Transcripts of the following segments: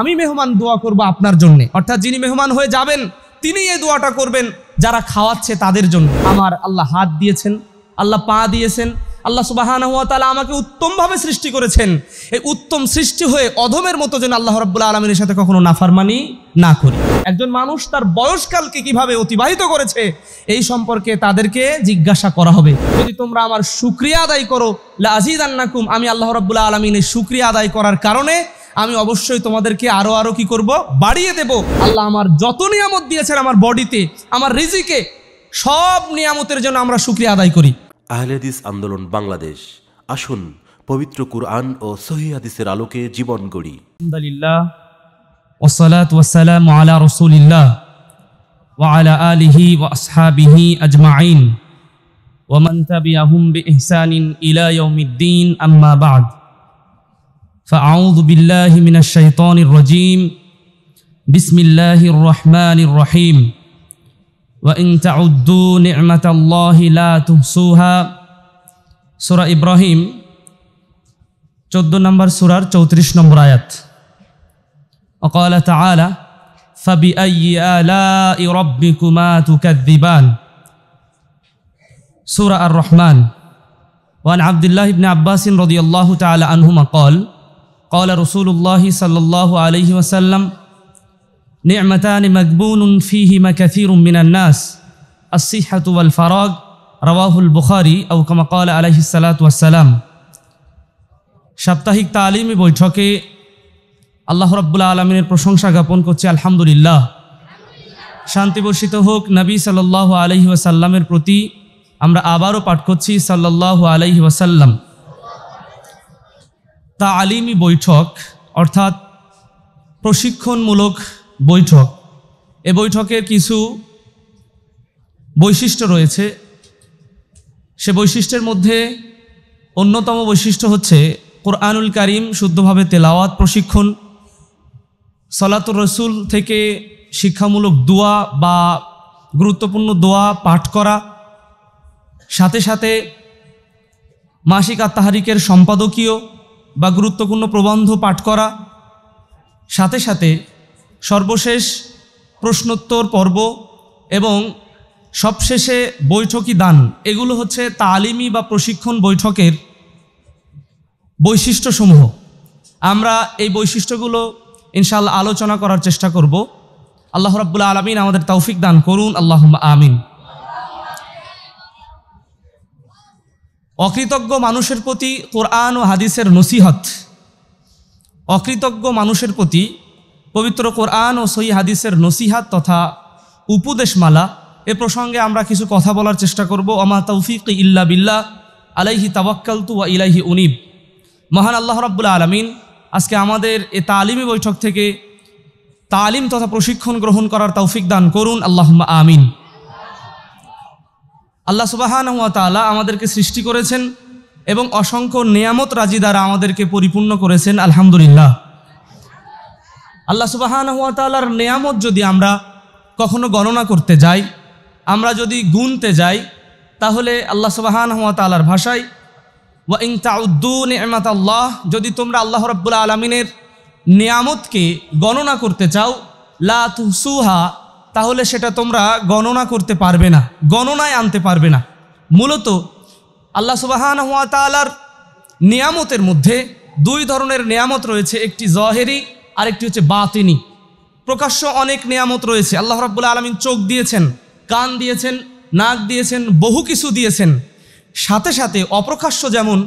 আমি মেহমান দোয়া করব আপনার জন্য অর্থাৎ যিনি মেহমান হয়ে যাবেন তিনি এই দোয়াটা করবেন যারা খাওয়াচ্ছে তাদের জন্য আমার আল্লাহ হাত দিয়েছেন আল্লাহ পা দিয়েছেন আল্লাহ সুবাহানা হুয়া তালা আমাকে উত্তমভাবে সৃষ্টি করেছেন এই উত্তম সৃষ্টি হয়ে অধমের মতো যেন আল্লাহ রব্বুল্লা আলমিনের সাথে কখনো নাফারমানি না করি একজন মানুষ তার বয়সকালকে কিভাবে অতিবাহিত করেছে এই সম্পর্কে তাদেরকে জিজ্ঞাসা করা হবে যদি তোমরা আমার সুক্রিয়া আদায় করো লাজিদ আন্নাকুম আমি আল্লাহ রব্বুল্লা আলমিনের সুক্রিয়া আদায় করার কারণে আমি অবশ্যই তোমাদেরকে আরো আরো কি করব বাড়িয়ে দেব আল্লাহ আমার যত নিয়ামত দিয়েছেন আমার বডিতে আমার রিজিকে সব নিয়ামতের জন্য আমরা সুক্রিয়া আদায় করি আহলেদিস আন্দোলন বাংলাদেশ আসুন পবিত্র কুরআন ও সহি হাদিসের আলোকে জীবন গড়ি আলহামদুলিল্লাহ ওসালাত ওয়াসালাম আলা রসুলিল্লাহ আলিহি ওয়া আসহাবিহি আজমাইন ওয়া মান তাবিআহুম বিইহসানিন ইলা ইয়াউমিদ্দিন আম্মা বা'দ فأعوذ بالله من الشيطان الرجيم بسم الله الرحمن الرحيم وإن تعدوا نعمة الله لا تحصوها سورة إبراهيم 14 نمبر سورة 34 نمبر آيات وقال تعالى فبأي آلاء ربكما تكذبان سورة الرحمن وعن عبد الله بن عباس رضي الله تعالى عنهما قال قال رسول الله صلى الله عليه وسلم نعمتان مقبون فيهما كثير من الناس الصحة والفراغ رواه البخاري أو كما قال عليه الصلاة والسلام সাপ্তাহিক তালিমি বৈঠকে আল্লাহ রব্বুল্লা আলমিনের প্রশংসা জ্ঞাপন করছে আলহামদুলিল্লাহ শান্তি বর্ষিত হোক নবী সাল্লাহ আলহি ওয়াসাল্লামের প্রতি আমরা আবারও পাঠ করছি সাল্লাহ আলহি ওয়াসাল্লাম তা আলিমি বৈঠক অর্থাৎ প্রশিক্ষণমূলক বৈঠক এ বৈঠকের কিছু বৈশিষ্ট্য রয়েছে সে বৈশিষ্ট্যের মধ্যে অন্যতম বৈশিষ্ট্য হচ্ছে কোরআনুল কারিম শুদ্ধভাবে তেলাওয়াত প্রশিক্ষণ সলাতুর রসুল থেকে শিক্ষামূলক দোয়া বা গুরুত্বপূর্ণ দোয়া পাঠ করা সাথে সাথে মাসিক আত্মাহারিকের সম্পাদকীয় বা গুরুত্বপূর্ণ প্রবন্ধ পাঠ করা সাথে সাথে সর্বশেষ প্রশ্নোত্তর পর্ব এবং সবশেষে বৈঠকি দান এগুলো হচ্ছে তালিমি বা প্রশিক্ষণ বৈঠকের বৈশিষ্ট্যসমূহ আমরা এই বৈশিষ্ট্যগুলো ইনশাল্লাহ আলোচনা করার চেষ্টা করব আল্লাহ রাবুল্লা আলমিন আমাদের তৌফিক দান করুন আল্লাহ আমিন অকৃতজ্ঞ মানুষের প্রতি কোরআন ও হাদিসের নসিহত অকৃতজ্ঞ মানুষের প্রতি পবিত্র কোরআন ও সই হাদিসের নসিহাত তথা উপদেশমালা এ প্রসঙ্গে আমরা কিছু কথা বলার চেষ্টা করব অমা তৌফিক ইল্লা বিল্লাহ আলাইহি তাবাক্কালতু ওয়া ইলাইহি উনিব মহান আল্লাহ রাব্বুল আলমিন আজকে আমাদের এ তালিমি বৈঠক থেকে তালিম তথা প্রশিক্ষণ গ্রহণ করার তৌফিক দান করুন আল্লাহ আমিন আল্লাহ সুবাহান তালা আমাদেরকে সৃষ্টি করেছেন এবং অসংখ্য নিয়ামত রাজি দ্বারা আমাদেরকে পরিপূর্ণ করেছেন আলহামদুলিল্লাহ আল্লাহ সুবাহান তালার নিয়ামত যদি আমরা কখনো গণনা করতে যাই আমরা যদি গুনতে যাই তাহলে আল্লাহ সুবাহান তালার ভাষায় ওয়া ইং তাউদ্দু এমাত আল্লাহ যদি তোমরা আল্লাহ রব্বুল আলমিনের নিয়ামতকে গণনা করতে চাও লা তুসুহা তাহলে সেটা তোমরা গণনা করতে পারবে না গণনায় আনতে পারবে না মূলত আল্লাহ সুবাহান হাত তালার নিয়ামতের মধ্যে দুই ধরনের নিয়ামত রয়েছে একটি জহেরি আর একটি হচ্ছে বাতিনি প্রকাশ্য অনেক নিয়ামত রয়েছে আল্লাহ রাবুল্লা আলমিন চোখ দিয়েছেন কান দিয়েছেন নাক দিয়েছেন বহু কিছু দিয়েছেন সাথে সাথে অপ্রকাশ্য যেমন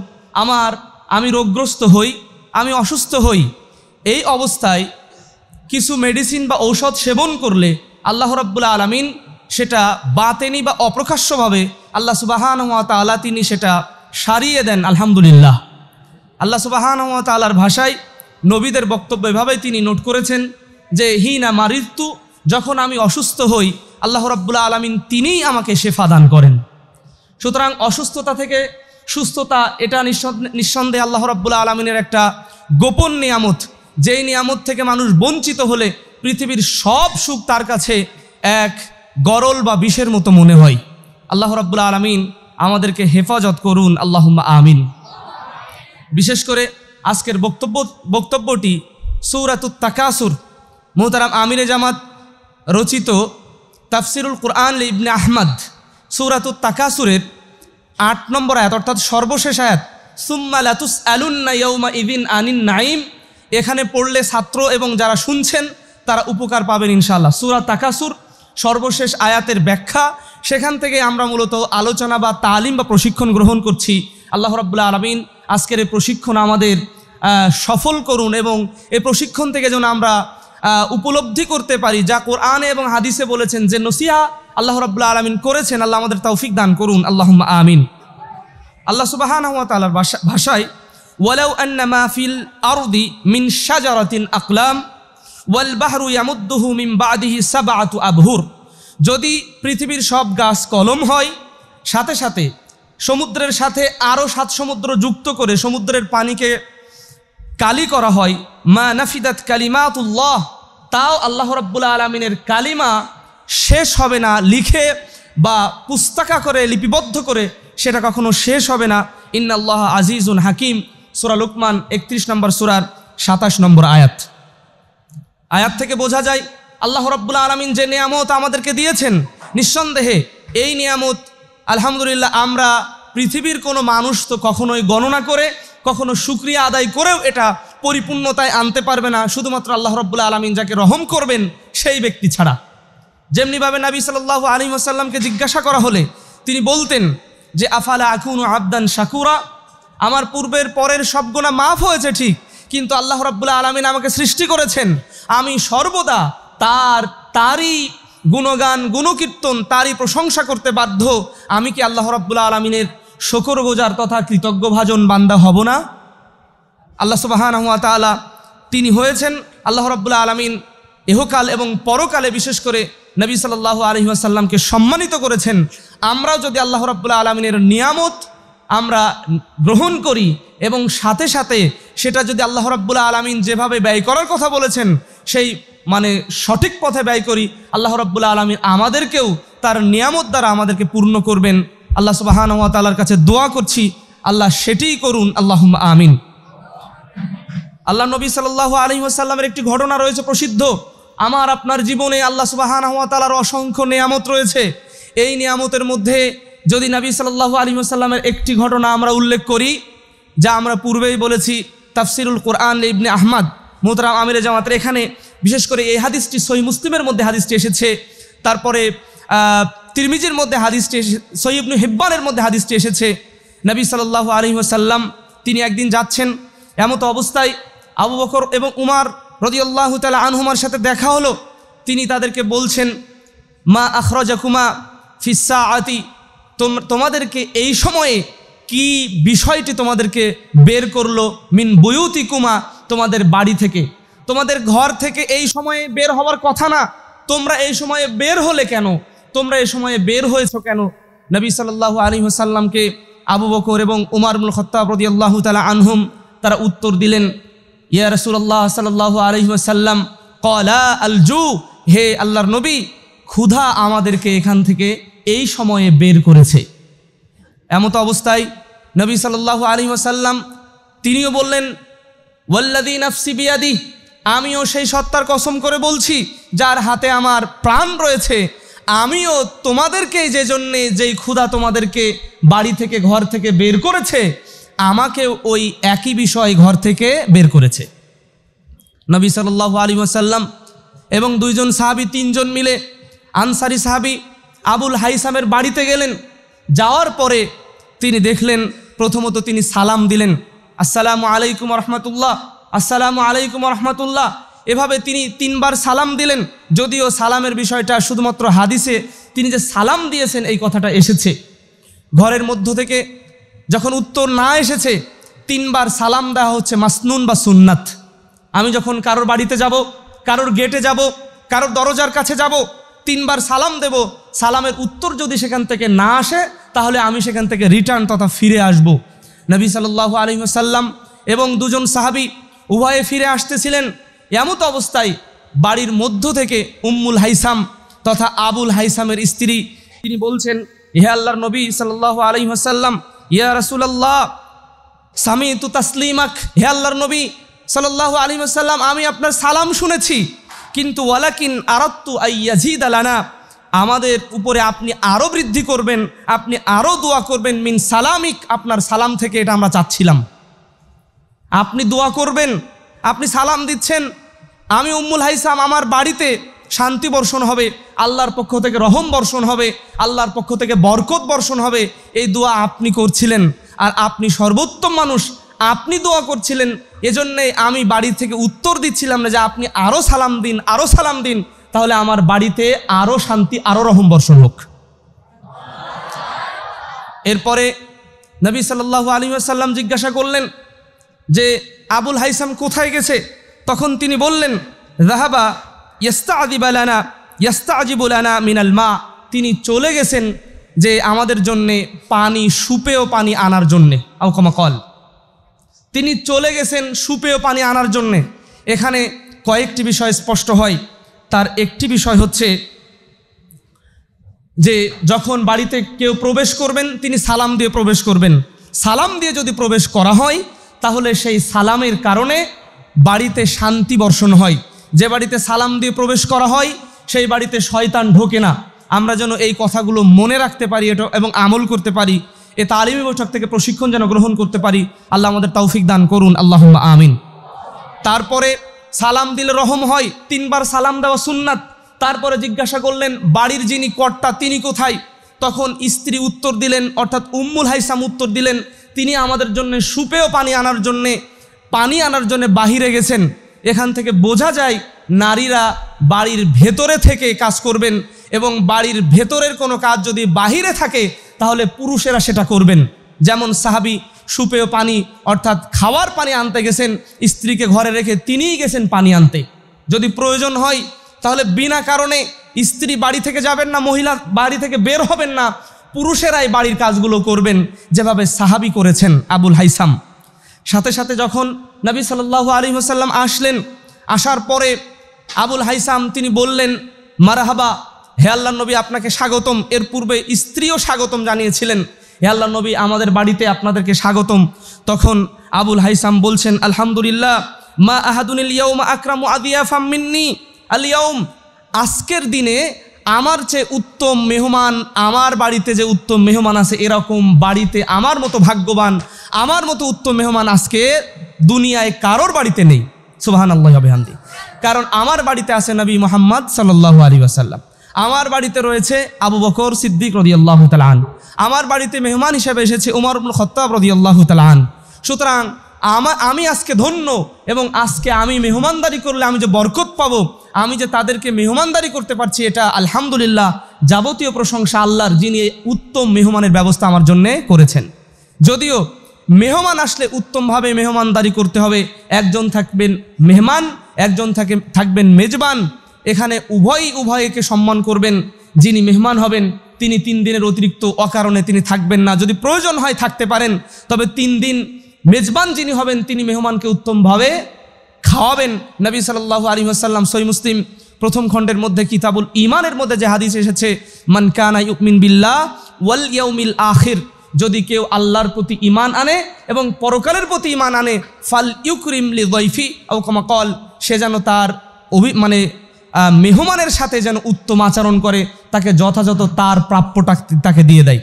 আমার আমি রোগগ্রস্ত হই আমি অসুস্থ হই এই অবস্থায় কিছু মেডিসিন বা ঔষধ সেবন করলে আল্লাহ রব্বুল্লা আলমিন সেটা বাতেনি বা অপ্রকাশ্যভাবে আল্লাহ সুবাহান তালা তিনি সেটা সারিয়ে দেন আলহামদুলিল্লাহ আল্লাহ সুবাহান তালার ভাষায় নবীদের বক্তব্য এভাবেই তিনি নোট করেছেন যে না মারিত্যু যখন আমি অসুস্থ হই আল্লাহ রব্বুল্লা আলমিন তিনিই আমাকে শেফা দান করেন সুতরাং অসুস্থতা থেকে সুস্থতা এটা নিঃসন্দেহে আল্লাহ রব্বুল্লা আলমিনের একটা গোপন নিয়ামত যেই নিয়ামত থেকে মানুষ বঞ্চিত হলে পৃথিবীর সব সুখ তার কাছে এক গরল বা বিষের মতো মনে হয় আল্লাহ রাব্বুল আলমিন আমাদেরকে হেফাজত করুন আল্লাহ আমিন বিশেষ করে আজকের বক্তব্য বক্তব্যটি সৌরাতুত তাকাসুর মোহতারাম আমিনে জামাত রচিত তাফসিরুল কুরআন ইবনে আহমদ সৌরাতুত তাকাসুরের আট নম্বর আয়াত অর্থাৎ সর্বশেষ আয়াত সুম্মা লাতুস আলুন্না ইউমা ইবিন আনিন নাইম এখানে পড়লে ছাত্র এবং যারা শুনছেন তারা উপকার পাবেন ইনশাল্লাহ সুরা তাকাসুর সর্বশেষ আয়াতের ব্যাখ্যা সেখান থেকে আমরা মূলত আলোচনা বা তালিম বা প্রশিক্ষণ গ্রহণ করছি আল্লাহ রাবুল্লাহ আলমিন আজকের এই প্রশিক্ষণ আমাদের সফল করুন এবং এই প্রশিক্ষণ থেকে যেন আমরা উপলব্ধি করতে পারি যা কোরআন এবং হাদিসে বলেছেন যে নসিহা আল্লাহ রাবুল্লাহ আলমিন করেছেন আল্লাহ আমাদের তৌফিক দান করুন আল্লাহ আমিন আল্লাহ সুবাহান ভাষায় ওয়ালাউ আন্না মাহফিল আরদি মিন শাজারাতিন আকলাম ওয়াল বাহরু ইয়ামুদ্দুহু মিম বাদিহি সাবাতু আবহুর যদি পৃথিবীর সব গাছ কলম হয় সাথে সাথে সমুদ্রের সাথে আরও সাত সমুদ্র যুক্ত করে সমুদ্রের পানিকে কালি করা হয় মা নাফিদাত কালিমাতুল্লাহ তাও আল্লাহ রব্বুল আলমিনের কালিমা শেষ হবে না লিখে বা পুস্তাকা করে লিপিবদ্ধ করে সেটা কখনো শেষ হবে না ইন্নাল্লাহ আজিজুন হাকিম সুরা লুকমান একত্রিশ নম্বর সুরার সাতাশ নম্বর আয়াত আয়াত থেকে বোঝা যায় আল্লাহ রব্বুল আলমিন যে নিয়ামত আমাদেরকে দিয়েছেন নিঃসন্দেহে এই নিয়ামত আলহামদুলিল্লাহ আমরা পৃথিবীর কোনো মানুষ তো কখনোই গণনা করে কখনো সুক্রিয়া আদায় করেও এটা পরিপূর্ণতায় আনতে পারবে না শুধুমাত্র আল্লাহ রব্বুল আলমিন যাকে রহম করবেন সেই ব্যক্তি ছাড়া যেমনিভাবে নাবী সাল্লাহ আলী আসাল্লামকে জিজ্ঞাসা করা হলে তিনি বলতেন যে আফালা আকুন আবদান শাকুরা আমার পূর্বের পরের সব মাফ হয়েছে ঠিক কিন্তু আল্লাহ রব্বুল্লা আলমিন আমাকে সৃষ্টি করেছেন আমি সর্বদা তার তারই গুণগান গুণকীর্তন তারই প্রশংসা করতে বাধ্য আমি কি আল্লাহ রব্বুল্লা আলমিনের শকর গোজার তথা কৃতজ্ঞ ভাজন বান্দা হব না আল্লাহ সুবাহান তালা তিনি হয়েছেন আল্লাহ রব্বুল্লা আলমিন এহকাল এবং পরকালে বিশেষ করে নবী সাল্লাহ আলহিহাসাল্লামকে সম্মানিত করেছেন আমরাও যদি আল্লাহ রব্বুল্লা আলমিনের নিয়ামত আমরা গ্রহণ করি এবং সাথে সাথে সেটা যদি আল্লাহ রাব্বুল আলমিন যেভাবে ব্যয় করার কথা বলেছেন সেই মানে সঠিক পথে ব্যয় করি আল্লাহ রাব্বুল আলমিন আমাদেরকেও তার নিয়ামত দ্বারা আমাদেরকে পূর্ণ করবেন আল্লাহ সুবাহান তালার কাছে দোয়া করছি আল্লাহ সেটিই করুন আল্লাহ আমিন আল্লাহ নবী সাল আলী আসাল্লামের একটি ঘটনা রয়েছে প্রসিদ্ধ আমার আপনার জীবনে আল্লাহ সুবাহান তালার অসংখ্য নিয়ামত রয়েছে এই নিয়ামতের মধ্যে যদি নবী সাল্লাহ আলিমসাল্লামের একটি ঘটনা আমরা উল্লেখ করি যা আমরা পূর্বেই বলেছি তাফসিরুল কোরআন ইবনে আহমদ মোহতরাম আমিরে জামাতের এখানে বিশেষ করে এই হাদিসটি সহি মুসলিমের মধ্যে হাদিসটি এসেছে তারপরে তিরমিজির মধ্যে হাদিসটি সৈয়বনু হেব্বানের মধ্যে হাদিসটি এসেছে নবী সাল্লাহ আলহিহাসাল্লাম তিনি একদিন যাচ্ছেন এমতো অবস্থায় আবু বকর এবং উমার রদিউল্লাহ তালা আনহুমার সাথে দেখা হলো তিনি তাদেরকে বলছেন মা আখরজাকুমা ফিসা আতি তোমাদেরকে এই সময়ে কি বিষয়টি তোমাদেরকে বের করলো মিন বয়ুতি কুমা তোমাদের বাড়ি থেকে তোমাদের ঘর থেকে এই সময়ে বের হওয়ার কথা না তোমরা এই সময়ে বের হলে কেন তোমরা এই সময়ে বের হয়েছ কেন নবী সাল্লাহ আলী হাসাল্লামকে আবু বকর এবং উমারুল খত্তাবরদি আল্লাহ তালা আনহুম তারা উত্তর দিলেন ইয়া রসুল্লাহ আলী সাল্লাম কলা আলজু হে আল্লাহর নবী ক্ষুধা আমাদেরকে এখান থেকে এই সময়ে বের করেছে এমত অবস্থায় নবী সাল্লাহ আলী ওসাল্লাম তিনিও বললেন ওয়াল্লাদি নাফসি বিয়াদি আমিও সেই সত্তার কসম করে বলছি যার হাতে আমার প্রাণ রয়েছে আমিও তোমাদেরকে যে জন্যে যেই ক্ষুধা তোমাদেরকে বাড়ি থেকে ঘর থেকে বের করেছে আমাকে ওই একই বিষয় ঘর থেকে বের করেছে নবী সাল্লাহ আলী ওসাল্লাম এবং দুইজন সাহাবি তিনজন মিলে আনসারি সাহাবি আবুল হাইসামের বাড়িতে গেলেন যাওয়ার পরে তিনি দেখলেন প্রথমত তিনি সালাম দিলেন আসসালামু আলাইকুম রহমতুল্লাহ আসসালামু আলাইকুম রহমতুল্লাহ এভাবে তিনি তিনবার সালাম দিলেন যদিও সালামের বিষয়টা শুধুমাত্র হাদিসে তিনি যে সালাম দিয়েছেন এই কথাটা এসেছে ঘরের মধ্য থেকে যখন উত্তর না এসেছে তিনবার সালাম দেওয়া হচ্ছে মাসনুন বা সুন্নাত আমি যখন কারোর বাড়িতে যাব কারোর গেটে যাব কারোর দরজার কাছে যাব তিনবার সালাম দেব সালামের উত্তর যদি সেখান থেকে না আসে তাহলে আমি সেখান থেকে রিটার্ন তথা ফিরে আসব নবী সাল্লাহ সাল্লাম এবং দুজন সাহাবি উভয়ে ফিরে আসতেছিলেন এমত অবস্থায় বাড়ির মধ্য থেকে উম্মুল হাইসাম তথা আবুল হাইসামের স্ত্রী তিনি বলছেন ইহা আল্লাহর নবী সাল্লাহ আলহিহাসাল্লাম ইয়া রসুল্লাহ সামি তু তাসলিমাক হে আল্লাহর নবী সাল্লাহ আলহিমাসাল্লাম আমি আপনার সালাম শুনেছি কিন্তু ওয়ালাকিন আরাত্তু আইয়াজিদ আলানা আমাদের উপরে আপনি আরও বৃদ্ধি করবেন আপনি আরও দোয়া করবেন মিন সালামিক আপনার সালাম থেকে এটা আমরা চাচ্ছিলাম আপনি দোয়া করবেন আপনি সালাম দিচ্ছেন আমি উম্মুল হাইসাম আমার বাড়িতে শান্তি বর্ষণ হবে আল্লাহর পক্ষ থেকে রহম বর্ষণ হবে আল্লাহর পক্ষ থেকে বরকত বর্ষণ হবে এই দোয়া আপনি করছিলেন আর আপনি সর্বোত্তম মানুষ আপনি দোয়া করছিলেন এজন্যে আমি বাড়ি থেকে উত্তর দিচ্ছিলাম না যে আপনি আরও সালাম দিন আরও সালাম দিন তাহলে আমার বাড়িতে আরও শান্তি আরও রহম বর্ষণ হোক এরপরে নবী সাল্লাল্লাহু আলী সাল্লাম জিজ্ঞাসা করলেন যে আবুল হাইসাম কোথায় গেছে তখন তিনি বললেন রাহাবা ইয়াস্তা আদিবালানা ইয়াস্তা আজিবুলানা মিনাল মা তিনি চলে গেছেন যে আমাদের জন্যে পানি সুপেয় পানি আনার জন্যে আও কল তিনি চলে গেছেন সুপেয় পানি আনার জন্যে এখানে কয়েকটি বিষয় স্পষ্ট হয় তার একটি বিষয় হচ্ছে যে যখন বাড়িতে কেউ প্রবেশ করবেন তিনি সালাম দিয়ে প্রবেশ করবেন সালাম দিয়ে যদি প্রবেশ করা হয় তাহলে সেই সালামের কারণে বাড়িতে শান্তি বর্ষণ হয় যে বাড়িতে সালাম দিয়ে প্রবেশ করা হয় সেই বাড়িতে শয়তান ঢোকে না আমরা যেন এই কথাগুলো মনে রাখতে পারি এটা এবং আমল করতে পারি এ তালিমি বৈঠক থেকে প্রশিক্ষণ যেন গ্রহণ করতে পারি আল্লাহ আমাদের তৌফিক দান করুন আল্লাহ আমিন তারপরে সালাম দিলে রহম হয় তিনবার সালাম দেওয়া সুন্নাত তারপরে জিজ্ঞাসা করলেন বাড়ির যিনি কর্তা তিনি কোথায় তখন স্ত্রী উত্তর দিলেন অর্থাৎ উম্মুল হাইসাম উত্তর দিলেন তিনি আমাদের জন্য সুপেয় পানি আনার জন্যে পানি আনার জন্য বাহিরে গেছেন এখান থেকে বোঝা যায় নারীরা বাড়ির ভেতরে থেকে কাজ করবেন এবং বাড়ির ভেতরের কোনো কাজ যদি বাহিরে থাকে তাহলে পুরুষেরা সেটা করবেন যেমন সাহাবি সুপেয় পানি অর্থাৎ খাওয়ার পানি আনতে গেছেন স্ত্রীকে ঘরে রেখে তিনিই গেছেন পানি আনতে যদি প্রয়োজন হয় তাহলে বিনা কারণে স্ত্রী বাড়ি থেকে যাবেন না মহিলা বাড়ি থেকে বের হবেন না পুরুষেরাই বাড়ির কাজগুলো করবেন যেভাবে সাহাবি করেছেন আবুল হাইসাম সাথে সাথে যখন নবী সাল্লাল্লাহু আলী হোসাল্লাম আসলেন আসার পরে আবুল হাইসাম তিনি বললেন মারাহাবা হে আল্লাহ নবী আপনাকে স্বাগতম এর পূর্বে স্ত্রীও স্বাগতম জানিয়েছিলেন হে আল্লাহ নবী আমাদের বাড়িতে আপনাদেরকে স্বাগতম তখন আবুল হাইসাম বলছেন আলহামদুলিল্লাহ মা আহাদুল ইয়ৌম আকরাম আদিয়া ফাম্মিন্নি আলিয়ম আজকের দিনে আমার চেয়ে উত্তম মেহমান আমার বাড়িতে যে উত্তম মেহমান আছে এরকম বাড়িতে আমার মতো ভাগ্যবান আমার মতো উত্তম মেহমান আজকে দুনিয়ায় কারোর বাড়িতে নেই সুবাহান আল্লাহ কারণ আমার বাড়িতে আছে নবী মোহাম্মদ সাল্লাহ আলী আসাল্লাম আমার বাড়িতে রয়েছে আবু বকর সিদ্দিক রদি আল্লাহ তালান আমার বাড়িতে মেহমান হিসেবে এসেছে উমর আব্দুল রদি আল্লাহ তালান সুতরাং আমার আমি আজকে ধন্য এবং আজকে আমি মেহমানদারি করলে আমি যে বরকত পাব আমি যে তাদেরকে মেহমানদারি করতে পারছি এটা আলহামদুলিল্লাহ যাবতীয় প্রশংসা আল্লাহর যিনি উত্তম মেহমানের ব্যবস্থা আমার জন্যে করেছেন যদিও মেহমান আসলে উত্তমভাবে মেহমানদারি করতে হবে একজন থাকবেন মেহমান একজন থাকে থাকবেন মেজবান এখানে উভয়ই উভয়কে সম্মান করবেন যিনি মেহমান হবেন তিনি তিন দিনের অতিরিক্ত অকারণে তিনি থাকবেন না যদি প্রয়োজন হয় থাকতে পারেন তবে তিন দিন মেজবান যিনি হবেন তিনি মেহমানকে উত্তমভাবে খাওয়াবেন নবী সাল আলী আসাল্লাম সই মুসলিম প্রথম খণ্ডের মধ্যে কিতাবুল ইমানের মধ্যে যে হাদিস এসেছে মানকানা ইউকমিন বিল্লাহ ওয়াল ইয়াউমিল আখির যদি কেউ আল্লাহর প্রতি ইমান আনে এবং পরকালের প্রতি ইমান আনে ফাল ইউক্রিমলি দৈফি ও কমাকল সে যেন তার অভি মানে মেহমানের সাথে যেন উত্তম আচরণ করে তাকে যথাযথ তার প্রাপ্যটা তাকে দিয়ে দেয়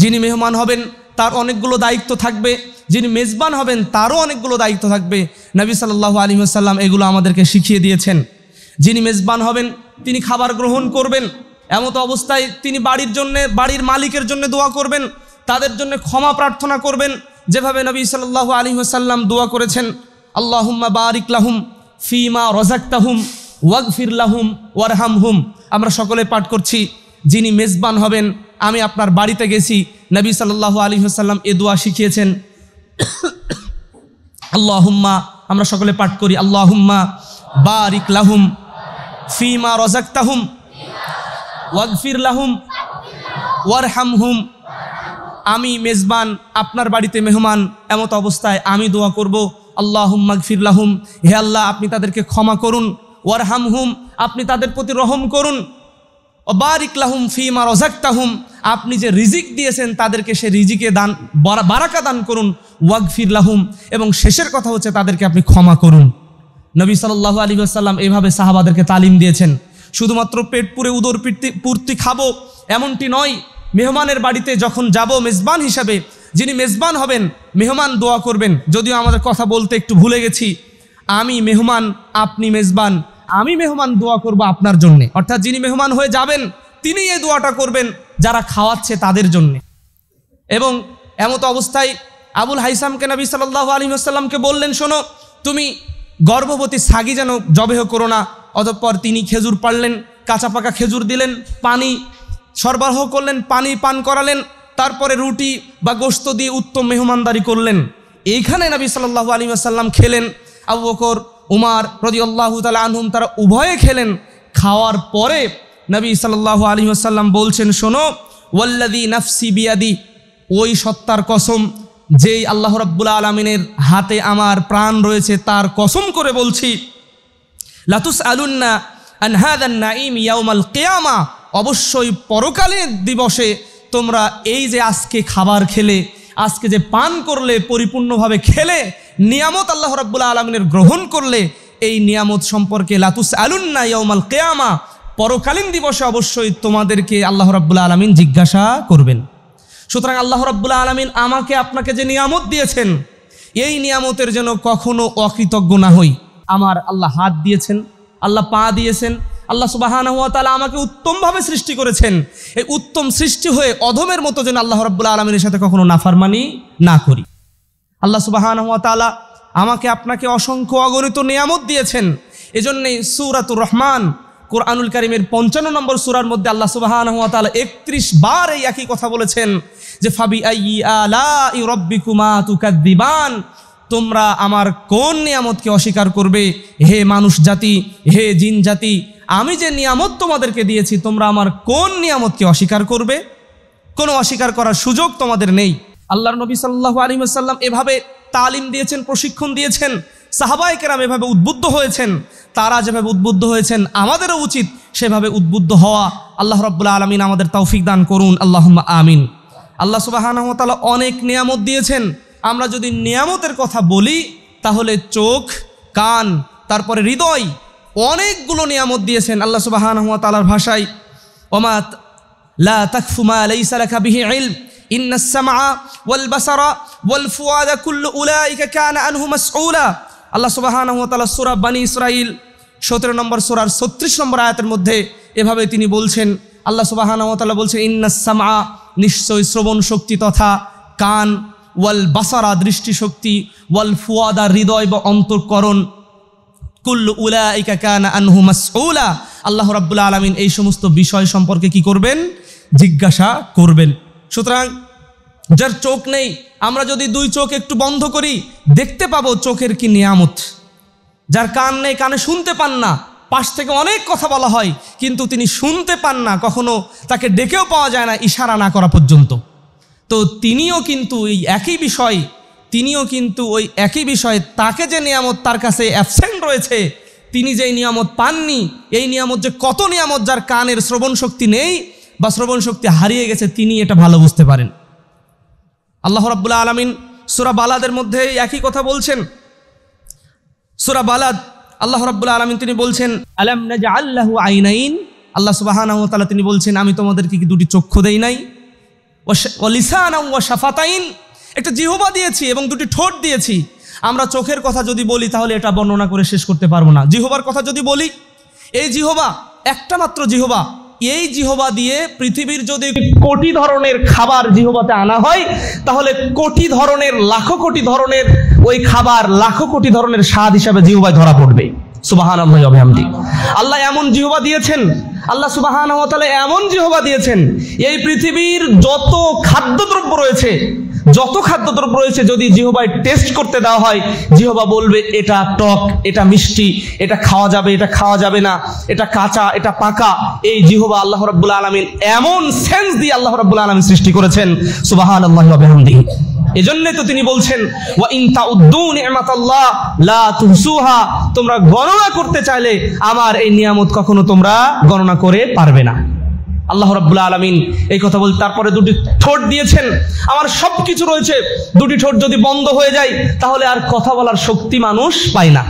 যিনি মেহমান হবেন তার অনেকগুলো দায়িত্ব থাকবে যিনি মেজবান হবেন তারও অনেকগুলো দায়িত্ব থাকবে নবী সাল্লাহ আলী এগুলো আমাদেরকে শিখিয়ে দিয়েছেন যিনি মেজবান হবেন তিনি খাবার গ্রহণ করবেন এমত অবস্থায় তিনি বাড়ির জন্য বাড়ির মালিকের জন্য দোয়া করবেন তাদের জন্য ক্ষমা প্রার্থনা করবেন যেভাবে নবী সাল্লাহ আলী সাল্লাম দোয়া করেছেন আল্লাহুম্মা বারিক লাহুম ফিমা ওয়াক ফিরলাহুম ওয়ারহাম হুম আমরা সকলে পাঠ করছি যিনি মেজবান হবেন আমি আপনার বাড়িতে গেছি নবী সাল্লাহ আলী হাসাল্লাম এ দোয়া শিখিয়েছেন আল্লাহুম্মা আমরা সকলে পাঠ করি আল্লাহুম্মা বারিক লাহুম ফিমা তাহুম ওয়াক ফিরলাহুম ওয়ারহাম হুম আমি মেজবান আপনার বাড়িতে মেহমান এমত অবস্থায় আমি দোয়া করব আল্লাহ মাগফির লাহুম হে আল্লাহ আপনি তাদেরকে ক্ষমা করুন ওয়ারহাম হুম আপনি তাদের প্রতি রহম করুন অবারিক লাহুম ফিমা রজাক্তাহুম আপনি যে রিজিক দিয়েছেন তাদেরকে সে রিজিকে দান বারাকা দান করুন ওয়াগফির লাহুম এবং শেষের কথা হচ্ছে তাদেরকে আপনি ক্ষমা করুন নবী সাল্লাহ আলী আসাল্লাম এভাবে সাহাবাদেরকে তালিম দিয়েছেন শুধুমাত্র পেট পুরে উদর পূর্তি খাবো এমনটি নয় মেহমানের বাড়িতে যখন যাব মেজবান হিসাবে যিনি মেজবান হবেন মেহমান দোয়া করবেন যদিও আমাদের কথা বলতে একটু ভুলে গেছি আমি মেহমান আপনি মেজবান আমি মেহমান দোয়া করব আপনার জন্যে অর্থাৎ যিনি মেহমান হয়ে যাবেন তিনি এই দোয়াটা করবেন যারা খাওয়াচ্ছে তাদের জন্যে এবং এমতো অবস্থায় আবুল হাইসামকে নবী সাল্লাহ আলী আসাল্লামকে বললেন শোনো তুমি গর্ভবতী সাগি যেন জবেহ করো না অতঃপর তিনি খেজুর পারলেন কাঁচা পাকা খেজুর দিলেন পানি সরবরাহ করলেন পানি পান করালেন তারপরে রুটি বা গোস্ত দিয়ে উত্তম মেহমানদারি করলেন এইখানে নবী সাল্লাহ আলী আসাল্লাম খেলেন আবু বকর উমার রদি আল্লাহ তালা আনহুম তারা উভয়ে খেলেন খাওয়ার পরে নবী সাল্লাহ আলী আসাল্লাম বলছেন শোনো ওয়াল্লাদি নাফসি বিয়াদি ওই সত্তার কসম যেই আল্লাহ রব্বুল আলমিনের হাতে আমার প্রাণ রয়েছে তার কসম করে বলছি লাতুস আলুন্না আনহাদ নাইম ইয়াউমাল কেয়ামা অবশ্যই পরকালের দিবসে তোমরা এই যে আজকে খাবার খেলে আজকে যে পান করলে পরিপূর্ণভাবে খেলে নিয়ামত আল্লাহ রাবুল্লাহ আলমিনের গ্রহণ করলে এই নিয়ামত সম্পর্কে লাতুস আলুন্না ইয়মাল কেয়ামা পরকালীন দিবসে অবশ্যই তোমাদেরকে আল্লাহ রাবুল্লাহ আলমিন জিজ্ঞাসা করবেন সুতরাং আল্লাহ রাবুল্লাহ আলমিন আমাকে আপনাকে যে নিয়ামত দিয়েছেন এই নিয়ামতের যেন কখনো অকৃতজ্ঞ না হই আমার আল্লাহ হাত দিয়েছেন আল্লাহ পা দিয়েছেন আল্লাহ সুবাহান হুয়া তালা আমাকে উত্তমভাবে সৃষ্টি করেছেন এই উত্তম সৃষ্টি হয়ে অধমের মতো যেন আল্লাহ রব্বুল্লা আলমের সাথে কখনো নাফারমানি না করি আল্লাহ সুবাহান হুয়া তালা আমাকে আপনাকে অসংখ্য অগণিত নিয়ামত দিয়েছেন এজন্যে সুরাতুর রহমান কোরআনুল করিমের পঞ্চান্ন নম্বর সুরার মধ্যে আল্লাহ সুবাহান হুয়া তালা একত্রিশ বার এই একই কথা বলেছেন যে ফাবি আই আলা ই রব্বি কুমা তুকাদ্দিবান তোমরা আমার কোন নিয়ামতকে অস্বীকার করবে হে মানুষ জাতি হে জিন জাতি আমি যে নিয়ামত তোমাদেরকে দিয়েছি তোমরা আমার কোন নিয়ামতকে অস্বীকার করবে কোনো অস্বীকার করার সুযোগ তোমাদের নেই আল্লাহ নবী সাল্লাহ সাল্লাম এভাবে তালিম দিয়েছেন প্রশিক্ষণ দিয়েছেন সাহাবায় এভাবে উদ্বুদ্ধ হয়েছেন তারা যেভাবে উদ্বুদ্ধ হয়েছেন আমাদেরও উচিত সেভাবে উদ্বুদ্ধ হওয়া আল্লাহ রব্বুল্লা আলমিন আমাদের তৌফিক দান করুন আল্লাহ আমিন আল্লাহ সুবাহানহতালা অনেক নিয়ামত দিয়েছেন আমরা যদি নিয়ামতের কথা বলি তাহলে চোখ কান তারপরে হৃদয় অনেকগুলো নিয়ামত দিয়েছেন আল্লাহ সুবাহান তালার ভাষায় ওমাত লা তাকফুমা লাইসালাকা বিহি ইলম ইন্না সামা ওয়াল বাসারা ওয়াল ফুয়াদা কুল্লু উলাইকা কানা আনহু মাসউলা আল্লাহ সুবাহান তালা সুরা বানী ইসরাইল সতেরো নম্বর সোরার ছত্রিশ নম্বর আয়াতের মধ্যে এভাবে তিনি বলছেন আল্লাহ সুবাহান তালা বলছেন ইন্না সামা নিশ্চয় শ্রবণ শক্তি তথা কান ওয়াল বাসারা দৃষ্টিশক্তি ওয়াল ফুয়াদা হৃদয় বা অন্তঃকরণ কুল্লু উলা ইকাকান আনহু মাসউলা আল্লাহ রাব্বুল আলমিন এই সমস্ত বিষয় সম্পর্কে কি করবেন জিজ্ঞাসা করবেন সুতরাং যার চোখ নেই আমরা যদি দুই চোখ একটু বন্ধ করি দেখতে পাবো চোখের কি নিয়ামত যার কান নেই কানে শুনতে পান না পাশ থেকে অনেক কথা বলা হয় কিন্তু তিনি শুনতে পান না কখনো তাকে ডেকেও পাওয়া যায় না ইশারা না করা পর্যন্ত তো তিনিও কিন্তু এই একই বিষয় তিনিও কিন্তু ওই একই বিষয়ে তাকে যে নিয়ামত তার কাছে অ্যাবসেন্ট রয়েছে তিনি যেই নিয়ামত পাননি এই নিয়ামত যে কত নিয়ামত যার কানের শ্রবণ শক্তি নেই বা শ্রবণ শক্তি হারিয়ে গেছে তিনি এটা ভালো বুঝতে পারেন আল্লাহ রাবুল্লাহ আলমিন সুরা বালাদের মধ্যে একই কথা বলছেন সুরা বালাদ আল্লাহ রাবুল্লাহ আলমিন তিনি বলছেন আলম আল্লাহ আইনাইন আল্লাহ সুবাহান তিনি বলছেন আমি তোমাদেরকে কি দুটি চক্ষু দেই নাই ও লিসান ও সাফাতাইন একটা জিহবা দিয়েছি এবং দুটি ঠোঁট দিয়েছি আমরা চোখের কথা যদি বলি তাহলে এটা বর্ণনা করে শেষ করতে পারবো না জিহবার কথা যদি বলি এই জিহবা একটা মাত্র জিহবা এই জিহবা দিয়ে পৃথিবীর যদি কোটি ধরনের খাবার জিহবাতে আনা হয় তাহলে কোটি ধরনের লাখো কোটি ধরনের ওই খাবার লাখো কোটি ধরনের স্বাদ হিসাবে জিহবায় ধরা পড়বে সুবাহান আল্লাহ এমন জিহবা দিয়েছেন আল্লাহ সুবাহান এমন জিহবা দিয়েছেন এই পৃথিবীর যত খাদ্যদ্রব্য রয়েছে যত খাদ্যদ্রব্য রয়েছে যদি জিহবাই টেস্ট করতে দেওয়া হয় জিহবা বলবে এটা টক এটা মিষ্টি এটা খাওয়া যাবে এটা খাওয়া যাবে না এটা কাঁচা এটা পাকা এই জিহবা আল্লাহ রাব্বুল আলামিন এমন সেন্স দিয়ে আল্লাহ রাব্বুল আলামিন সৃষ্টি করেছেন সুবাহান আল্লাহ আবহামদি এজন্যই তো তিনি বলছেন ওয়া ইন তাউদ্দুন নি'মাতাল্লাহ লা তুহসুহা তোমরা গণনা করতে চাইলে আমার এই নিয়ামত কখনো তোমরা গণনা করে পারবে না আল্লাহ রাব্বুল আলমিন এই কথা বলতে তারপরে দুটি ঠোঁট দিয়েছেন আমার সব কিছু রয়েছে দুটি ঠোঁট যদি বন্ধ হয়ে যায় তাহলে আর কথা বলার শক্তি মানুষ পায় না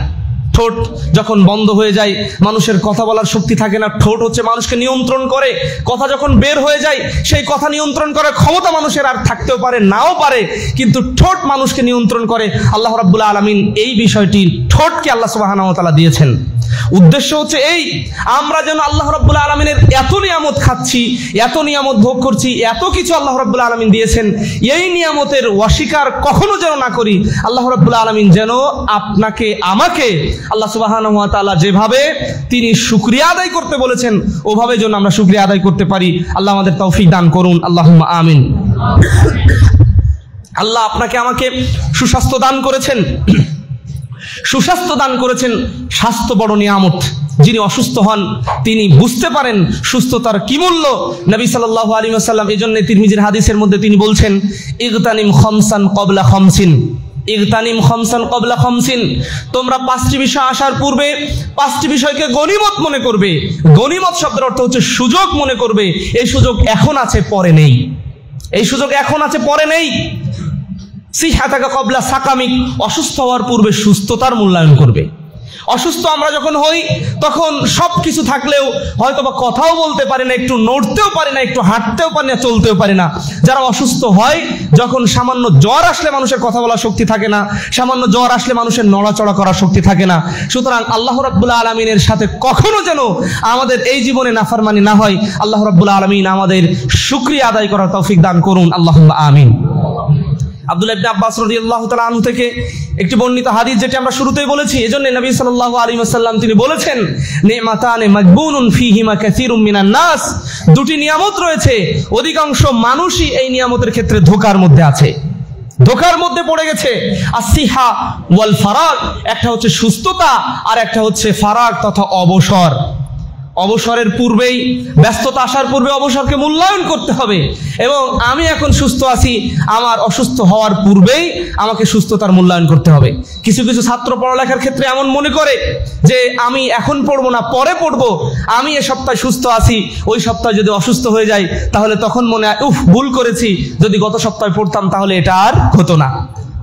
ঠোঁট যখন বন্ধ হয়ে যায় মানুষের কথা বলার শক্তি থাকে না ঠোঁট হচ্ছে মানুষকে নিয়ন্ত্রণ করে কথা যখন বের হয়ে যায় সেই কথা নিয়ন্ত্রণ করে ক্ষমতা মানুষের আর থাকতেও পারে নাও পারে কিন্তু ঠোঁট মানুষকে নিয়ন্ত্রণ করে আল্লাহ রাবুল্লাহ আলমিন এই বিষয়টি ঠোঁটকে আল্লাহ তালা দিয়েছেন উদ্দেশ্য হচ্ছে এই আমরা যেন আল্লাহ রব্বুল আলমিনের এত নিয়ামত খাচ্ছি এত নিয়ামত ভোগ করছি এত কিছু আল্লাহ রব্বুল আলমিন দিয়েছেন এই নিয়ামতের অস্বীকার কখনো যেন না করি আল্লাহ রব্বুল আলমিন যেন আপনাকে আমাকে আল্লাহ সুবাহান যেভাবে তিনি সুক্রিয়া আদায় করতে বলেছেন ওভাবে যেন আমরা সুক্রিয়া আদায় করতে পারি আল্লাহ আমাদের তৌফিক দান করুন আল্লাহ আমিন আল্লাহ আপনাকে আমাকে সুস্বাস্থ্য দান করেছেন সুস্বাস্থ্য দান করেছেন স্বাস্থ্য বড় নিয়ামত যিনি অসুস্থ হন তিনি বুঝতে পারেন সুস্থতার কি মূল্য নবী সাল্লাহ আলী আসাল্লাম এই জন্য তিরমিজির হাদিসের মধ্যে তিনি বলছেন ইগতানিম খমসান কবলা খমসিন ইগতানিম খমসান কবলা খমসিন তোমরা পাঁচটি বিষয় আসার পূর্বে পাঁচটি বিষয়কে গণিমত মনে করবে গণিমত শব্দের অর্থ হচ্ছে সুযোগ মনে করবে এই সুযোগ এখন আছে পরে নেই এই সুযোগ এখন আছে পরে নেই সিহাতাকা কবলা সাকামিক অসুস্থ হওয়ার পূর্বে সুস্থতার মূল্যায়ন করবে অসুস্থ আমরা যখন হই তখন সব কিছু থাকলেও হয়তো বা কথাও বলতে পারি না একটু নড়তেও পারি না একটু হাঁটতেও পারি না চলতেও পারি না যারা অসুস্থ হয় যখন সামান্য জ্বর আসলে মানুষের কথা বলার শক্তি থাকে না সামান্য জ্বর আসলে মানুষের নড়াচড়া করার শক্তি থাকে না সুতরাং আল্লাহ রাব্বুল আলমিনের সাথে কখনো যেন আমাদের এই জীবনে নাফারমানি না হয় আল্লাহ রাব্বুল আলমিন আমাদের শুক্রিয়া আদায় করার তৌফিক দান করুন আল্লাহ আমিন আব্দুল আব্বাস রাদিয়াল্লাহু তাআলা আনহু থেকে একটি বর্ণিত হাদিস যেটি আমরা শুরুতেই বলেছি এজন্য নবী সাল্লাল্লাহু আলাইহি ওয়াসাল্লাম তিনি বলেছেন নিমাতানে মাকবুনুন ফীহিমা কাসীরুম মিনান নাস দুটি নিয়ামত রয়েছে অধিকাংশ মানুষই এই নিয়ামতের ক্ষেত্রে ধোকার মধ্যে আছে ধোকার মধ্যে পড়ে গেছে আর সিহা ওয়াল ফারাক একটা হচ্ছে সুস্থতা আর একটা হচ্ছে ফারাক তথা অবসর অবসরের পূর্বেই ব্যস্ততা আসার পূর্বে অবসরকে মূল্যায়ন করতে হবে এবং আমি এখন সুস্থ আছি আমার অসুস্থ হওয়ার পূর্বেই আমাকে সুস্থতার মূল্যায়ন করতে হবে কিছু কিছু ছাত্র পড়ালেখার ক্ষেত্রে এমন মনে করে যে আমি এখন পড়বো না পরে পড়বো আমি এ সপ্তাহে সুস্থ আছি ওই সপ্তাহে যদি অসুস্থ হয়ে যায় তাহলে তখন মনে হয় উফ ভুল করেছি যদি গত সপ্তাহে পড়তাম তাহলে এটা আর হতো না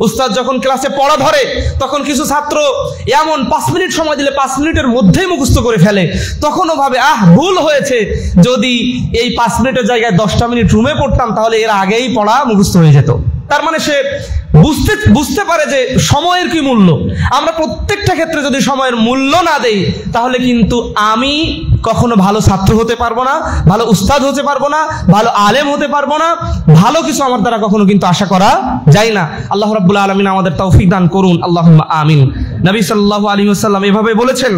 উস্তাদ যখন ক্লাসে পড়া ধরে তখন কিছু ছাত্র এমন পাঁচ মিনিট সময় দিলে পাঁচ মিনিটের মধ্যেই মুখস্থ করে ফেলে তখনও ভাবে আহ ভুল হয়েছে যদি এই পাঁচ মিনিটের জায়গায় দশটা মিনিট রুমে পড়তাম তাহলে এর আগেই পড়া মুখস্থ হয়ে যেত তার মানে সে বুঝতে বুঝতে পারে যে সময়ের কি মূল্য আমরা প্রত্যেকটা ক্ষেত্রে যদি সময়ের মূল্য না দেই তাহলে কিন্তু আমি কখনো ভালো ছাত্র হতে পারবো না ভালো উস্তাদ হতে পারবো না ভালো আলেম হতে পারবো না ভালো কিছু আমার দ্বারা কখনো কিন্তু আশা করা যায় না আল্লাহ রাবুল্লাহ আলমিন আমাদের তৌফিক দান করুন আল্লাহ আমিন নবী সাল্লাহ আলী আসাল্লাম এভাবে বলেছেন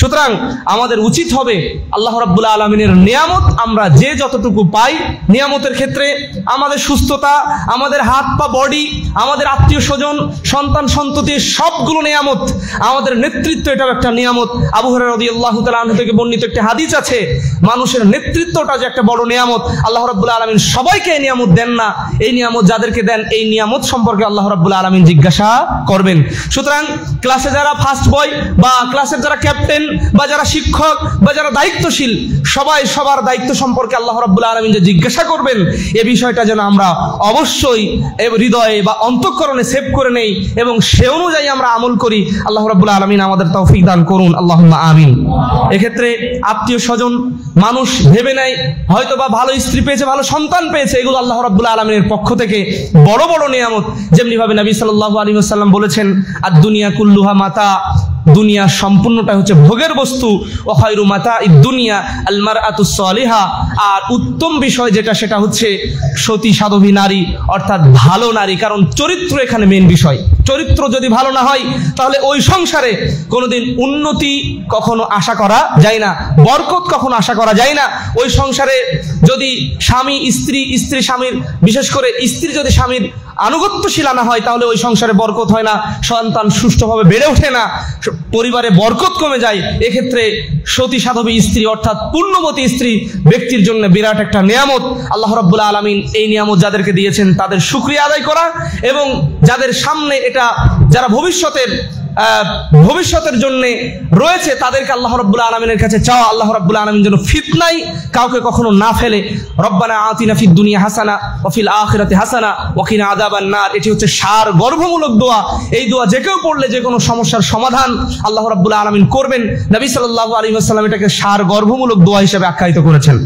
সুতরাং আমাদের উচিত হবে আল্লাহ রাবুল্লা আলমিনের নিয়ামত আমরা যে যতটুকু পাই নিয়ামতের ক্ষেত্রে আমাদের সুস্থতা আমাদের হাত পা বডি আমাদের আত্মীয় স্বজন সন্তান সন্ততি সবগুলো নিয়ামত আমাদের নেতৃত্ব এটাও একটা নিয়ামত আবুহরের রদি আল্লাহ তালন থেকে বর্ণিত একটি হাদিস আছে মানুষের নেতৃত্বটা যে একটা বড় নিয়ামত আল্লাহ রাবুল্লা আলমিন সবাইকে এই নিয়ামত দেন না এই নিয়ামত যাদেরকে দেন এই নিয়ামত সম্পর্কে আল্লাহ রাবুল্লা আলমিন জিজ্ঞাসা করবেন সুতরাং ক্লাস ক্লাসে যারা ফার্স্ট বয় বা ক্লাসের যারা ক্যাপ্টেন বা যারা শিক্ষক বা যারা দায়িত্বশীল সবাই সবার দায়িত্ব সম্পর্কে আল্লাহ রাব্বুল আলমিন যে জিজ্ঞাসা করবেন এ বিষয়টা যেন আমরা অবশ্যই হৃদয়ে বা অন্তঃকরণে সেভ করে নেই এবং সে অনুযায়ী আমরা আমল করি আল্লাহ রাব্বুল আলমিন আমাদের তৌফিক দান করুন আল্লাহ আমিন এক্ষেত্রে আত্মীয় স্বজন মানুষ ভেবে নেয় হয়তো বা ভালো স্ত্রী পেয়েছে ভালো সন্তান পেয়েছে এগুলো আল্লাহ রাব্বুল আলমিনের পক্ষ থেকে বড় বড় নিয়ামত যেমনিভাবে নবী সাল্লাহ আলী আসাল্লাম বলেছেন আর দুনিয়া কুল্লুহা মাতা দুনিয়া সম্পূর্ণটা হচ্ছে ভোগের বস্তু ও মাতা দুনিয়া আলমার আতুসলিহা আর উত্তম বিষয় যেটা সেটা হচ্ছে সতী সাধবী নারী অর্থাৎ ভালো নারী কারণ চরিত্র এখানে মেন বিষয় চরিত্র যদি ভালো না হয় তাহলে ওই সংসারে কোনোদিন উন্নতি কখনো আশা করা যায় না বরকত কখনো আশা করা যায় না ওই সংসারে যদি স্বামী স্ত্রী স্ত্রী স্বামীর বিশেষ করে স্ত্রী যদি স্বামীর শিলা না হয় তাহলে ওই সংসারে বরকত হয় না সন্তান সুষ্ঠুভাবে বেড়ে ওঠে না পরিবারে বরকত কমে যায় এক্ষেত্রে সতী সাধবী স্ত্রী অর্থাৎ পূর্ণবতী স্ত্রী ব্যক্তির জন্য বিরাট একটা নিয়ামত আল্লাহ রব্বুল্লা আলমিন এই নিয়ামত যাদেরকে দিয়েছেন তাদের সুক্রিয়া আদায় করা এবং যাদের সামনে এটা যারা ভবিষ্যতের ভবিষ্যতের জন্য রয়েছে তাদেরকে আল্লাহ রব্বুল আলমিনের কাছে চাওয়া আল্লাহ রব্বুল আলমিন যেন ফিতনাই কাউকে কখনো না ফেলে রব্বানা আতিনা ফিদ দুনিয়া হাসানা অফিল আখিরাতে হাসানা ওকিনা আদাবান নার এটি হচ্ছে সার গর্ভমূলক দোয়া এই দোয়া যে কেউ পড়লে যে কোনো সমস্যার সমাধান আল্লাহ রব্বুল আলমিন করবেন নবী সাল্লাহ আলী আসসালাম এটাকে সার গর্ভমূলক দোয়া হিসেবে আখ্যায়িত করেছেন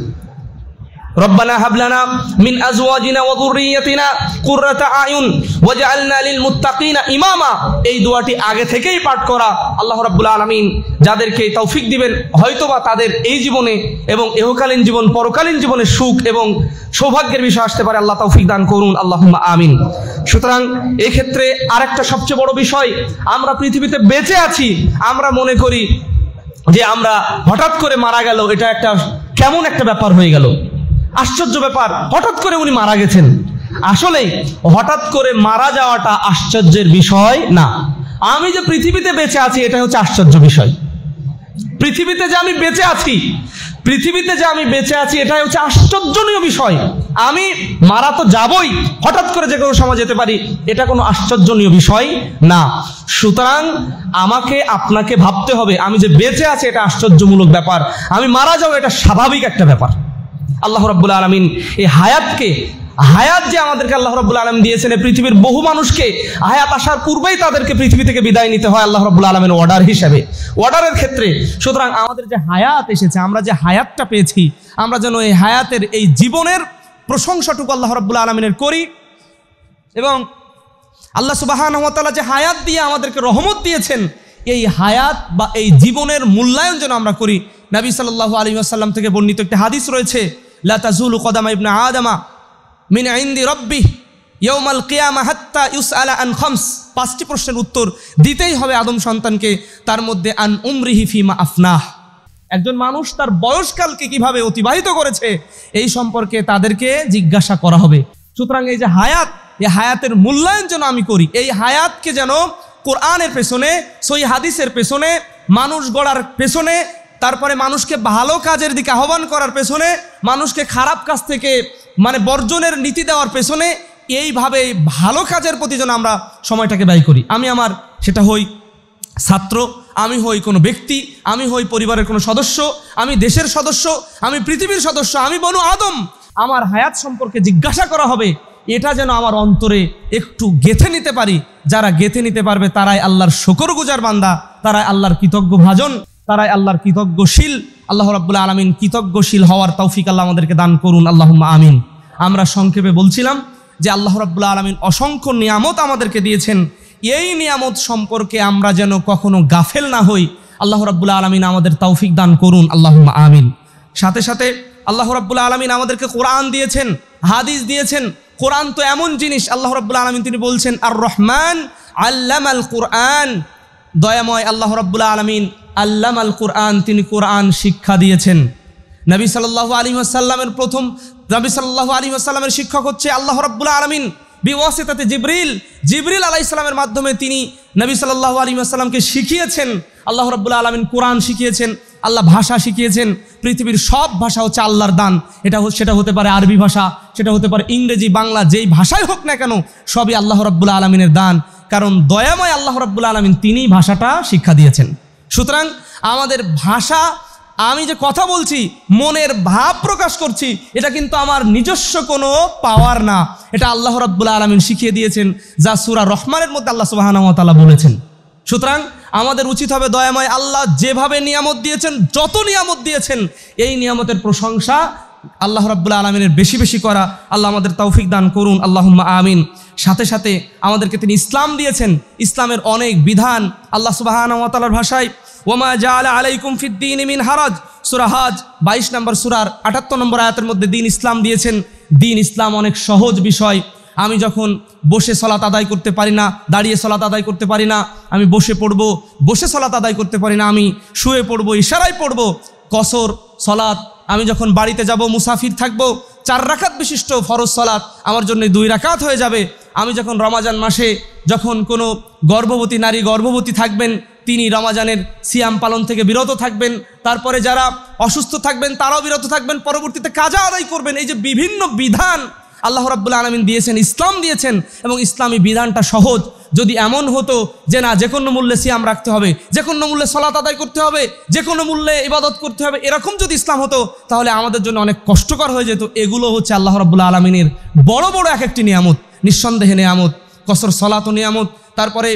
রব্বানা হাবলানা মিন আজওয়াজিনা ওয়া যুররিয়াতিনা কুররাতা আয়ুন ওয়াজআলনা লিল মুত্তাকিনা ইমামা এই দোয়াটি আগে থেকেই পাঠ করা আল্লাহ রাব্বুল আলামিন যাদেরকে তৌফিক দিবেন হয়তোবা তাদের এই জীবনে এবং এহকালীন জীবন পরকালীন জীবনে সুখ এবং সৌভাগ্যের বিষয় আসতে পারে আল্লাহ তৌফিক দান করুন আল্লাহ আমিন সুতরাং এক্ষেত্রে আরেকটা সবচেয়ে বড় বিষয় আমরা পৃথিবীতে বেঁচে আছি আমরা মনে করি যে আমরা হঠাৎ করে মারা গেল এটা একটা কেমন একটা ব্যাপার হয়ে গেল আশ্চর্য ব্যাপার হঠাৎ করে উনি মারা গেছেন আসলে হঠাৎ করে মারা যাওয়াটা আশ্চর্যের বিষয় না আমি যে পৃথিবীতে বেঁচে আছি এটা হচ্ছে আশ্চর্য বিষয় পৃথিবীতে যে আমি বেঁচে আছি পৃথিবীতে যে আমি বেঁচে আছি এটাই হচ্ছে আশ্চর্যনীয় বিষয় আমি মারা তো যাবই হঠাৎ করে যে কোনো সময় যেতে পারি এটা কোনো আশ্চর্যনীয় বিষয় না সুতরাং আমাকে আপনাকে ভাবতে হবে আমি যে বেঁচে আছি এটা আশ্চর্যমূলক ব্যাপার আমি মারা যাবো এটা স্বাভাবিক একটা ব্যাপার আল্লাহ রব্বুল আলমিন এই হায়াতকে হায়াত যে আমাদেরকে আল্লাহ রব্বুল আলম দিয়েছেন পৃথিবীর বহু মানুষকে হায়াত আসার পূর্বেই তাদেরকে পৃথিবী থেকে বিদায় নিতে হয় আল্লাহ রব্বুল আলমের অর্ডার হিসাবে অর্ডারের ক্ষেত্রে সুতরাং আমাদের যে হায়াত এসেছে আমরা যে হায়াতটা পেয়েছি আমরা যেন এই হায়াতের এই জীবনের প্রশংসাটুকু আল্লাহ রব্বুল আলমিনের করি এবং আল্লাহ সুবাহান মতালা যে হায়াত দিয়ে আমাদেরকে রহমত দিয়েছেন এই হায়াত বা এই জীবনের মূল্যায়ন যেন আমরা করি নবী সাল্লাহ আলী আসাল্লাম থেকে বর্ণিত একটি হাদিস রয়েছে লাতাজুল কদামা ইবনা আদামা মিন আইন্দি রব্বি ইয়ৌমাল কিয়ামা হাত্তা ইউস আলা আন খমস পাঁচটি প্রশ্নের উত্তর দিতেই হবে আদম সন্তানকে তার মধ্যে আন উমরিহি ফিমা আফনাহ একজন মানুষ তার বয়সকালকে কিভাবে অতিবাহিত করেছে এই সম্পর্কে তাদেরকে জিজ্ঞাসা করা হবে সুতরাং এই যে হায়াত এই হায়াতের মূল্যায়ন যেন আমি করি এই হায়াতকে যেন কোরআনের পেছনে সই হাদিসের পেছনে মানুষ গড়ার পেছনে তারপরে মানুষকে ভালো কাজের দিকে আহ্বান করার পেছনে মানুষকে খারাপ কাজ থেকে মানে বর্জনের নীতি দেওয়ার পেছনে এইভাবে ভালো কাজের প্রতি যেন আমরা সময়টাকে ব্যয় করি আমি আমার সেটা হই ছাত্র আমি হই কোনো ব্যক্তি আমি হই পরিবারের কোনো সদস্য আমি দেশের সদস্য আমি পৃথিবীর সদস্য আমি বনু আদম আমার হায়াত সম্পর্কে জিজ্ঞাসা করা হবে এটা যেন আমার অন্তরে একটু গেথে নিতে পারি যারা গেথে নিতে পারবে তারাই আল্লাহর শকর গুজার বান্দা তারাই আল্লাহর কৃতজ্ঞ ভাজন তারাই আল্লাহর কৃতজ্ঞশীল আল্লাহ রাবুল্লাহ আলমিন কৃতজ্ঞশীল হওয়ার তৌফিক আল্লাহ আমাদেরকে দান করুন আল্লাহ আমিন আমরা সংক্ষেপে বলছিলাম যে আল্লাহ রাবুল্লাহ আলমিন অসংখ্য নিয়ামত আমাদেরকে দিয়েছেন এই নিয়ামত সম্পর্কে আমরা যেন কখনো গাফেল না হই আল্লাহ রাবুল্লাহ আলমিন আমাদের তৌফিক দান করুন আল্লাহ আমিন সাথে সাথে আল্লাহ রাবুল্লাহ আলমিন আমাদেরকে কোরআন দিয়েছেন হাদিস দিয়েছেন কোরআন তো এমন জিনিস আল্লাহ রাবুল্লাহ আলমিন তিনি বলছেন আর রহমান আল্লাম আল কোরআন দয়াময় আল্লাহ রব্বুল্লা আলমিন আল্লাম আল কোরআন তিনি কোরআন শিক্ষা দিয়েছেন নবী সাল্লাহ আলী আসাল্লামের প্রথম নবী সাল্লাহ আলী আসাল্লামের শিক্ষক হচ্ছে আল্লাহ রব্বুল্লা আলমিন বিওয়াসিতাতে জিবরিল জিবরিল আলাহ ইসলামের মাধ্যমে তিনি নবী সাল্লাহ আলী আসাল্লামকে শিখিয়েছেন আল্লাহ রব্বুল্লা আলমিন কোরআন শিখিয়েছেন আল্লাহ ভাষা শিখিয়েছেন পৃথিবীর সব ভাষা হচ্ছে আল্লাহর দান এটা সেটা হতে পারে আরবি ভাষা সেটা হতে পারে ইংরেজি বাংলা যেই ভাষাই হোক না কেন সবই আল্লাহ রব্বুল্লা আলমিনের দান কারণ দয়াময় আল্লাহ রব্বুল আলমিন তিনি ভাষাটা শিক্ষা দিয়েছেন সুতরাং আমাদের ভাষা আমি যে কথা বলছি মনের ভাব প্রকাশ করছি এটা কিন্তু আমার নিজস্ব কোনো পাওয়ার না এটা আল্লাহ রাব্বুল আলমিন শিখিয়ে দিয়েছেন যা সুরা রহমানের মধ্যে আল্লাহ সুবাহানামতাল্লাহ বলেছেন সুতরাং আমাদের উচিত হবে দয়াময় আল্লাহ যেভাবে নিয়ামত দিয়েছেন যত নিয়ামত দিয়েছেন এই নিয়ামতের প্রশংসা আল্লাহ রাব্বুল্লা আলমিনের বেশি বেশি করা আল্লাহ আমাদের তৌফিক দান করুন আল্লাহ আমিন সাথে সাথে আমাদেরকে তিনি ইসলাম দিয়েছেন ইসলামের অনেক বিধান আল্লাহ সুবাহানতালার ভাষায় ওমা জা আলা আলাইকুম ফিদ্দিন ইমিন হারাজ সুরাহাজ বাইশ নম্বর সুরার আটাত্তর নম্বর আয়াতের মধ্যে দিন ইসলাম দিয়েছেন দিন ইসলাম অনেক সহজ বিষয় আমি যখন বসে সলাত আদায় করতে পারি না দাঁড়িয়ে সলাত আদায় করতে পারি না আমি বসে পড়ব বসে সলাত আদায় করতে পারি না আমি শুয়ে পড়ব ইশারায় পড়ব কসর সলাত আমি যখন বাড়িতে যাব মুসাফির থাকব চার রাখাত বিশিষ্ট ফরজ সলাৎ আমার জন্য দুই রাখাত হয়ে যাবে আমি যখন রমাজান মাসে যখন কোনো গর্ভবতী নারী গর্ভবতী থাকবেন তিনি রমাজানের সিয়াম পালন থেকে বিরত থাকবেন তারপরে যারা অসুস্থ থাকবেন তারাও বিরত থাকবেন পরবর্তীতে কাজা আদায় করবেন এই যে বিভিন্ন বিধান আল্লাহ রাব্বুল আলমিন দিয়েছেন ইসলাম দিয়েছেন এবং ইসলামী বিধানটা সহজ যদি এমন হতো যে না যে কোনো মূল্যে সিয়াম রাখতে হবে যে কোনো মূল্যে সলাত আদায় করতে হবে যে কোনো মূল্যে ইবাদত করতে হবে এরকম যদি ইসলাম হতো তাহলে আমাদের জন্য অনেক কষ্টকর হয়ে যেত এগুলো হচ্ছে আল্লাহ রাবুল্লা আলমিনের বড় বড় এক একটি নিয়ামত নিঃসন্দেহে নিয়ামত কসর সলাতও নিয়ামত তারপরে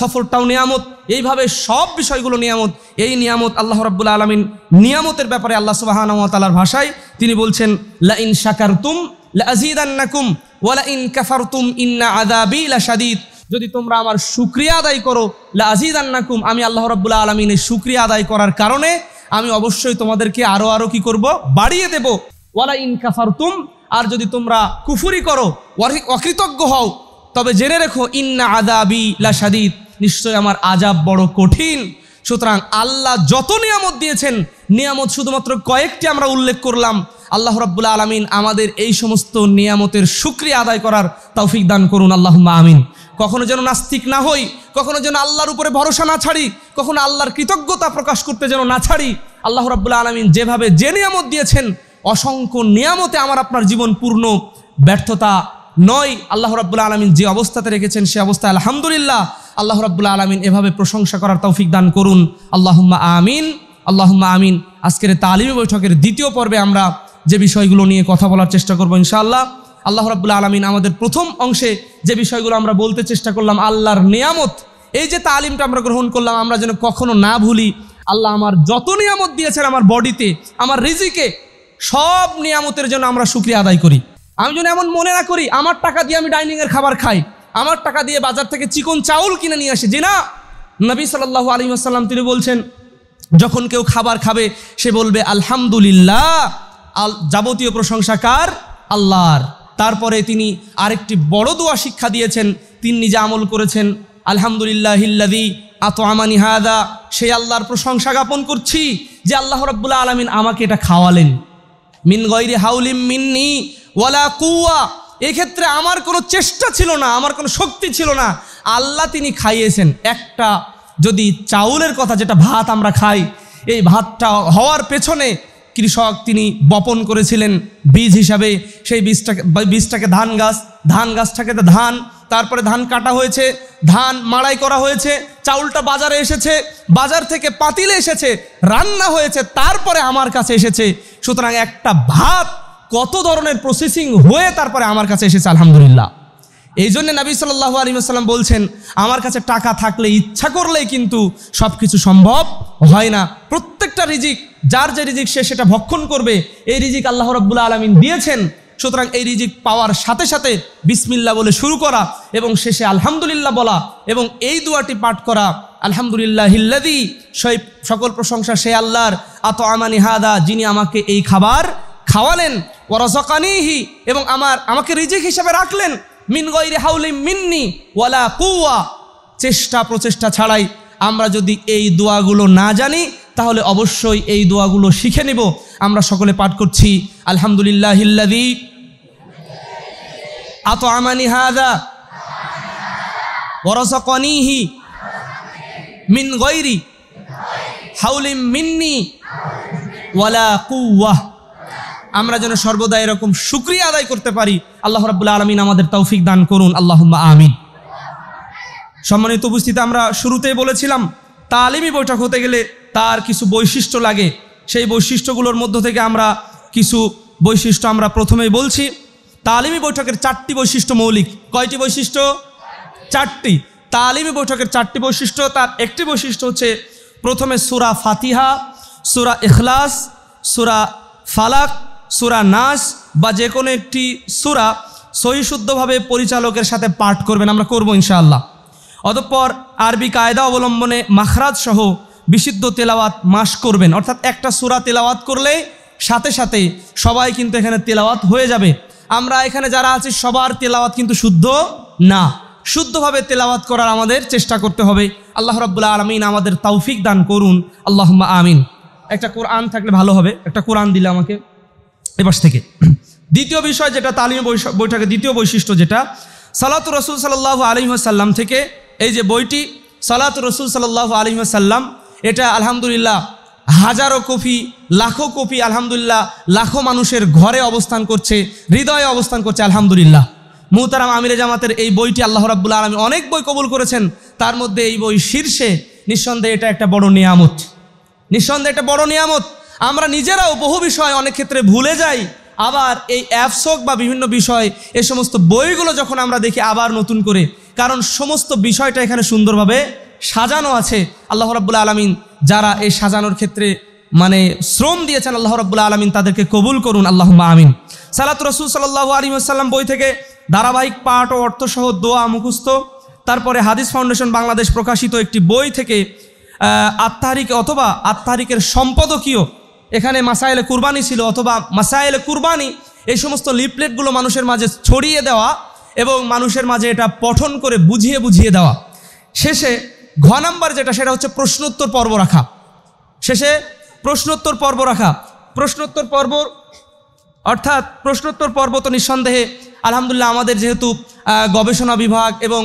সফরটাও নিয়ামত এইভাবে সব বিষয়গুলো নিয়ামত এই নিয়ামত আল্লাহ রাবুল্লা আলমিন নিয়ামতের ব্যাপারে আল্লাহ সুবাহানতালার ভাষায় তিনি বলছেন লাইন শাকার তুম লাজিদান্নাকুম ওয়ালা ইন কাফারতুম ইন্না আদাবি লাশাদীদ যদি তোমরা আমার সুক্রিয়া আদায় করো লাজিদান্নাকুম আমি আল্লাহ রাব্বুল আলামিনের শুকরিয়া আদায় করার কারণে আমি অবশ্যই তোমাদেরকে আরো আরো কি করব বাড়িয়ে দেব ওয়ালা ইন কাফারতুম আর যদি তোমরা কুফুরি করো অকৃতজ্ঞ হও তবে জেনে রেখো ইন্না আদাবি লাশাদিদ নিশ্চয় আমার আজাব বড় কঠিন সুতরাং আল্লাহ যত নিয়ামত দিয়েছেন নিয়ামত শুধুমাত্র কয়েকটি আমরা উল্লেখ করলাম আল্লাহ রাব্বুল আলমিন আমাদের এই সমস্ত নিয়ামতের সুক্রিয়া আদায় করার তৌফিক দান করুন আল্লাহ আমিন কখনো যেন নাস্তিক না হই কখনো যেন আল্লাহর উপরে ভরসা না ছাড়ি কখনো আল্লাহর কৃতজ্ঞতা প্রকাশ করতে যেন না ছাড়ি আল্লাহ রাব্বুল আলমিন যেভাবে যে নিয়ামত দিয়েছেন অসংখ্য নিয়ামতে আমার আপনার জীবন পূর্ণ ব্যর্থতা নয় আল্লাহ রাব্বুল আলমিন যে অবস্থাতে রেখেছেন সে অবস্থায় আলহামদুলিল্লাহ আল্লাহ রাবুল্লা আলমিন এভাবে প্রশংসা করার তৌফিক দান করুন আল্লাহম্মা আমিন আল্লাহম্মা আমিন আজকের তালিম বৈঠকের দ্বিতীয় পর্বে আমরা যে বিষয়গুলো নিয়ে কথা বলার চেষ্টা করবো ইনশাআল্লাহ আল্লাহ রাবুল আলমিন আমাদের প্রথম অংশে যে বিষয়গুলো আমরা বলতে চেষ্টা করলাম আল্লাহর নিয়ামত এই যে তালিমটা আমরা গ্রহণ করলাম আমরা যেন কখনো না ভুলি আল্লাহ আমার যত নিয়ামত দিয়েছেন আমার বডিতে আমার রিজিকে সব নিয়ামতের জন্য আমরা সুক্রিয়া আদায় করি আমি যেন এমন মনে না করি আমার টাকা দিয়ে আমি ডাইনিংয়ের খাবার খাই আমার টাকা দিয়ে বাজার থেকে চিকন চাউল কিনে নিয়ে আসে যে না নবী সাল আলী আসাল্লাম তিনি বলছেন যখন কেউ খাবার খাবে সে বলবে আলহামদুলিল্লাহ আল যাবতীয় প্রশংসাকার আল্লাহর তারপরে তিনি আরেকটি বড় দোয়া শিক্ষা দিয়েছেন তিনি নিজে আমল করেছেন আলহামদুলিল্লাহ হিল্লাদি আত আমানি হাদা সেই আল্লাহর প্রশংসা জ্ঞাপন করছি যে আল্লাহ রব্বুল্লাহ আলমিন আমাকে এটা খাওয়ালেন মিন গৈরি হাউলিম মিন্নি ওয়ালা কুয়া এক্ষেত্রে আমার কোনো চেষ্টা ছিল না আমার কোনো শক্তি ছিল না আল্লাহ তিনি খাইয়েছেন একটা যদি চাউলের কথা যেটা ভাত আমরা খাই এই ভাতটা হওয়ার পেছনে কৃষক তিনি বপন করেছিলেন বীজ হিসাবে সেই বীজটাকে বীজটাকে ধান গাছ ধান গাছটাকে ধান তারপরে ধান কাটা হয়েছে ধান মাড়াই করা হয়েছে চাউলটা বাজারে এসেছে বাজার থেকে পাতিলে এসেছে রান্না হয়েছে তারপরে আমার কাছে এসেছে সুতরাং একটা ভাত কত ধরনের প্রসেসিং হয়ে তারপরে আমার কাছে এসেছে আলহামদুলিল্লাহ এই জন্য নবী সাল্লাহ আলিমাসাল্লাম বলছেন আমার কাছে টাকা থাকলে ইচ্ছা করলে কিন্তু সব কিছু সম্ভব হয় না প্রত্যেকটা রিজিক যার যে রিজিক সে সেটা ভক্ষণ করবে এই রিজিক আল্লাহ রব্বুল্লা আলমিন দিয়েছেন সুতরাং এই রিজিক পাওয়ার সাথে সাথে বিসমিল্লা বলে শুরু করা এবং শেষে আলহামদুলিল্লাহ বলা এবং এই দুয়াটি পাঠ করা আলহামদুলিল্লাহ হিল্লাদি সকল প্রশংসা সে আল্লাহর আত আমানি হাদা যিনি আমাকে এই খাবার খাওয়ালেন ওরজকানিহি এবং আমার আমাকে রিজিক হিসাবে রাখলেন মিন গৈরে হাউলি মিন্নি ওয়ালা কুয়া চেষ্টা প্রচেষ্টা ছাড়াই আমরা যদি এই দোয়াগুলো না জানি তাহলে অবশ্যই এই দোয়াগুলো শিখে নেব আমরা সকলে পাঠ করছি আলহামদুলিল্লাহ হিল্লাদি আত আমানি হাদা ওরসকনিহি মিন গৈরি হাউলিম মিন্নি ওয়ালা কুয়া আমরা যেন সর্বদা এরকম সুক্রিয়া আদায় করতে পারি আল্লাহ রাবুল্লাহ আলমিন আমাদের তৌফিক দান করুন আল্লাহ আমিন সম্মানিত উপস্থিতি আমরা শুরুতেই বলেছিলাম তালিমি বৈঠক হতে গেলে তার কিছু বৈশিষ্ট্য লাগে সেই বৈশিষ্ট্যগুলোর মধ্য থেকে আমরা কিছু বৈশিষ্ট্য আমরা প্রথমেই বলছি তালিমি বৈঠকের চারটি বৈশিষ্ট্য মৌলিক কয়টি বৈশিষ্ট্য চারটি তালিমি বৈঠকের চারটি বৈশিষ্ট্য তার একটি বৈশিষ্ট্য হচ্ছে প্রথমে সুরা ফাতিহা সুরা এখলাস সুরা ফালাক সুরা নাস বা যে কোনো একটি সুরা সহিশুদ্ধভাবে পরিচালকের সাথে পাঠ করবেন আমরা করবো ইনশাআল্লাহ অতঃপর আরবি কায়দা অবলম্বনে মাখরাজ সহ বিশুদ্ধ তেলাওয়াত মাস করবেন অর্থাৎ একটা সুরা তেলাওয়াত করলে সাথে সাথে সবাই কিন্তু এখানে তেলাওয়াত হয়ে যাবে আমরা এখানে যারা আছি সবার তেলাওয়াত কিন্তু শুদ্ধ না শুদ্ধভাবে তেলাওয়াত করার আমাদের চেষ্টা করতে হবে আল্লাহ রব্বুল্লা আলমিন আমাদের তৌফিক দান করুন আল্লাহ আমিন একটা কোরআন থাকলে ভালো হবে একটা কোরআন দিলে আমাকে এবার থেকে দ্বিতীয় বিষয় যেটা তালিম বৈঠকের দ্বিতীয় বৈশিষ্ট্য যেটা সালাত রসুল সাল্লাহ আলিমাসাল্লাম থেকে এই যে বইটি সালাত রসুল সাল্লাহ আলিমসাল্লাম এটা আলহামদুলিল্লাহ হাজারো কপি লাখো কপি আলহামদুলিল্লাহ লাখো মানুষের ঘরে অবস্থান করছে হৃদয়ে অবস্থান করছে আলহামদুলিল্লাহ মুহতারাম আমিরে জামাতের এই বইটি আল্লাহ রাবুল্লা আলমী অনেক বই কবুল করেছেন তার মধ্যে এই বই শীর্ষে নিঃসন্দেহে এটা একটা বড় নিয়ামত নিঃসন্দেহে একটা বড় নিয়ামত আমরা নিজেরাও বহু বিষয় অনেক ক্ষেত্রে ভুলে যাই আবার এই অ্যাপস হোক বা বিভিন্ন বিষয় এ সমস্ত বইগুলো যখন আমরা দেখি আবার নতুন করে কারণ সমস্ত বিষয়টা এখানে সুন্দরভাবে সাজানো আছে আল্লাহ রাবুল্লা আলমিন যারা এই সাজানোর ক্ষেত্রে মানে শ্রম দিয়েছেন আল্লাহ রাবুল্লা আলমিন তাদেরকে কবুল করুন আল্লাহ আমিন সালাত রসুল সাল্লাহ আলিমাসাল্লাম বই থেকে ধারাবাহিক পাঠ ও অর্থসহ দোয়া মুখস্থ তারপরে হাদিস ফাউন্ডেশন বাংলাদেশ প্রকাশিত একটি বই থেকে আত্মহারিক অথবা আত্মহারিকের সম্পাদকীয় এখানে মাসাইলে কুরবানি ছিল অথবা মাসাইলে কুরবানি এই সমস্ত লিপলেটগুলো মানুষের মাঝে ছড়িয়ে দেওয়া এবং মানুষের মাঝে এটা পঠন করে বুঝিয়ে বুঝিয়ে দেওয়া শেষে ঘ নাম্বার যেটা সেটা হচ্ছে প্রশ্নোত্তর পর্ব রাখা শেষে প্রশ্নোত্তর পর্ব রাখা প্রশ্নোত্তর পর্ব অর্থাৎ প্রশ্নোত্তর পর্ব তো নিঃসন্দেহে আলহামদুলিল্লাহ আমাদের যেহেতু গবেষণা বিভাগ এবং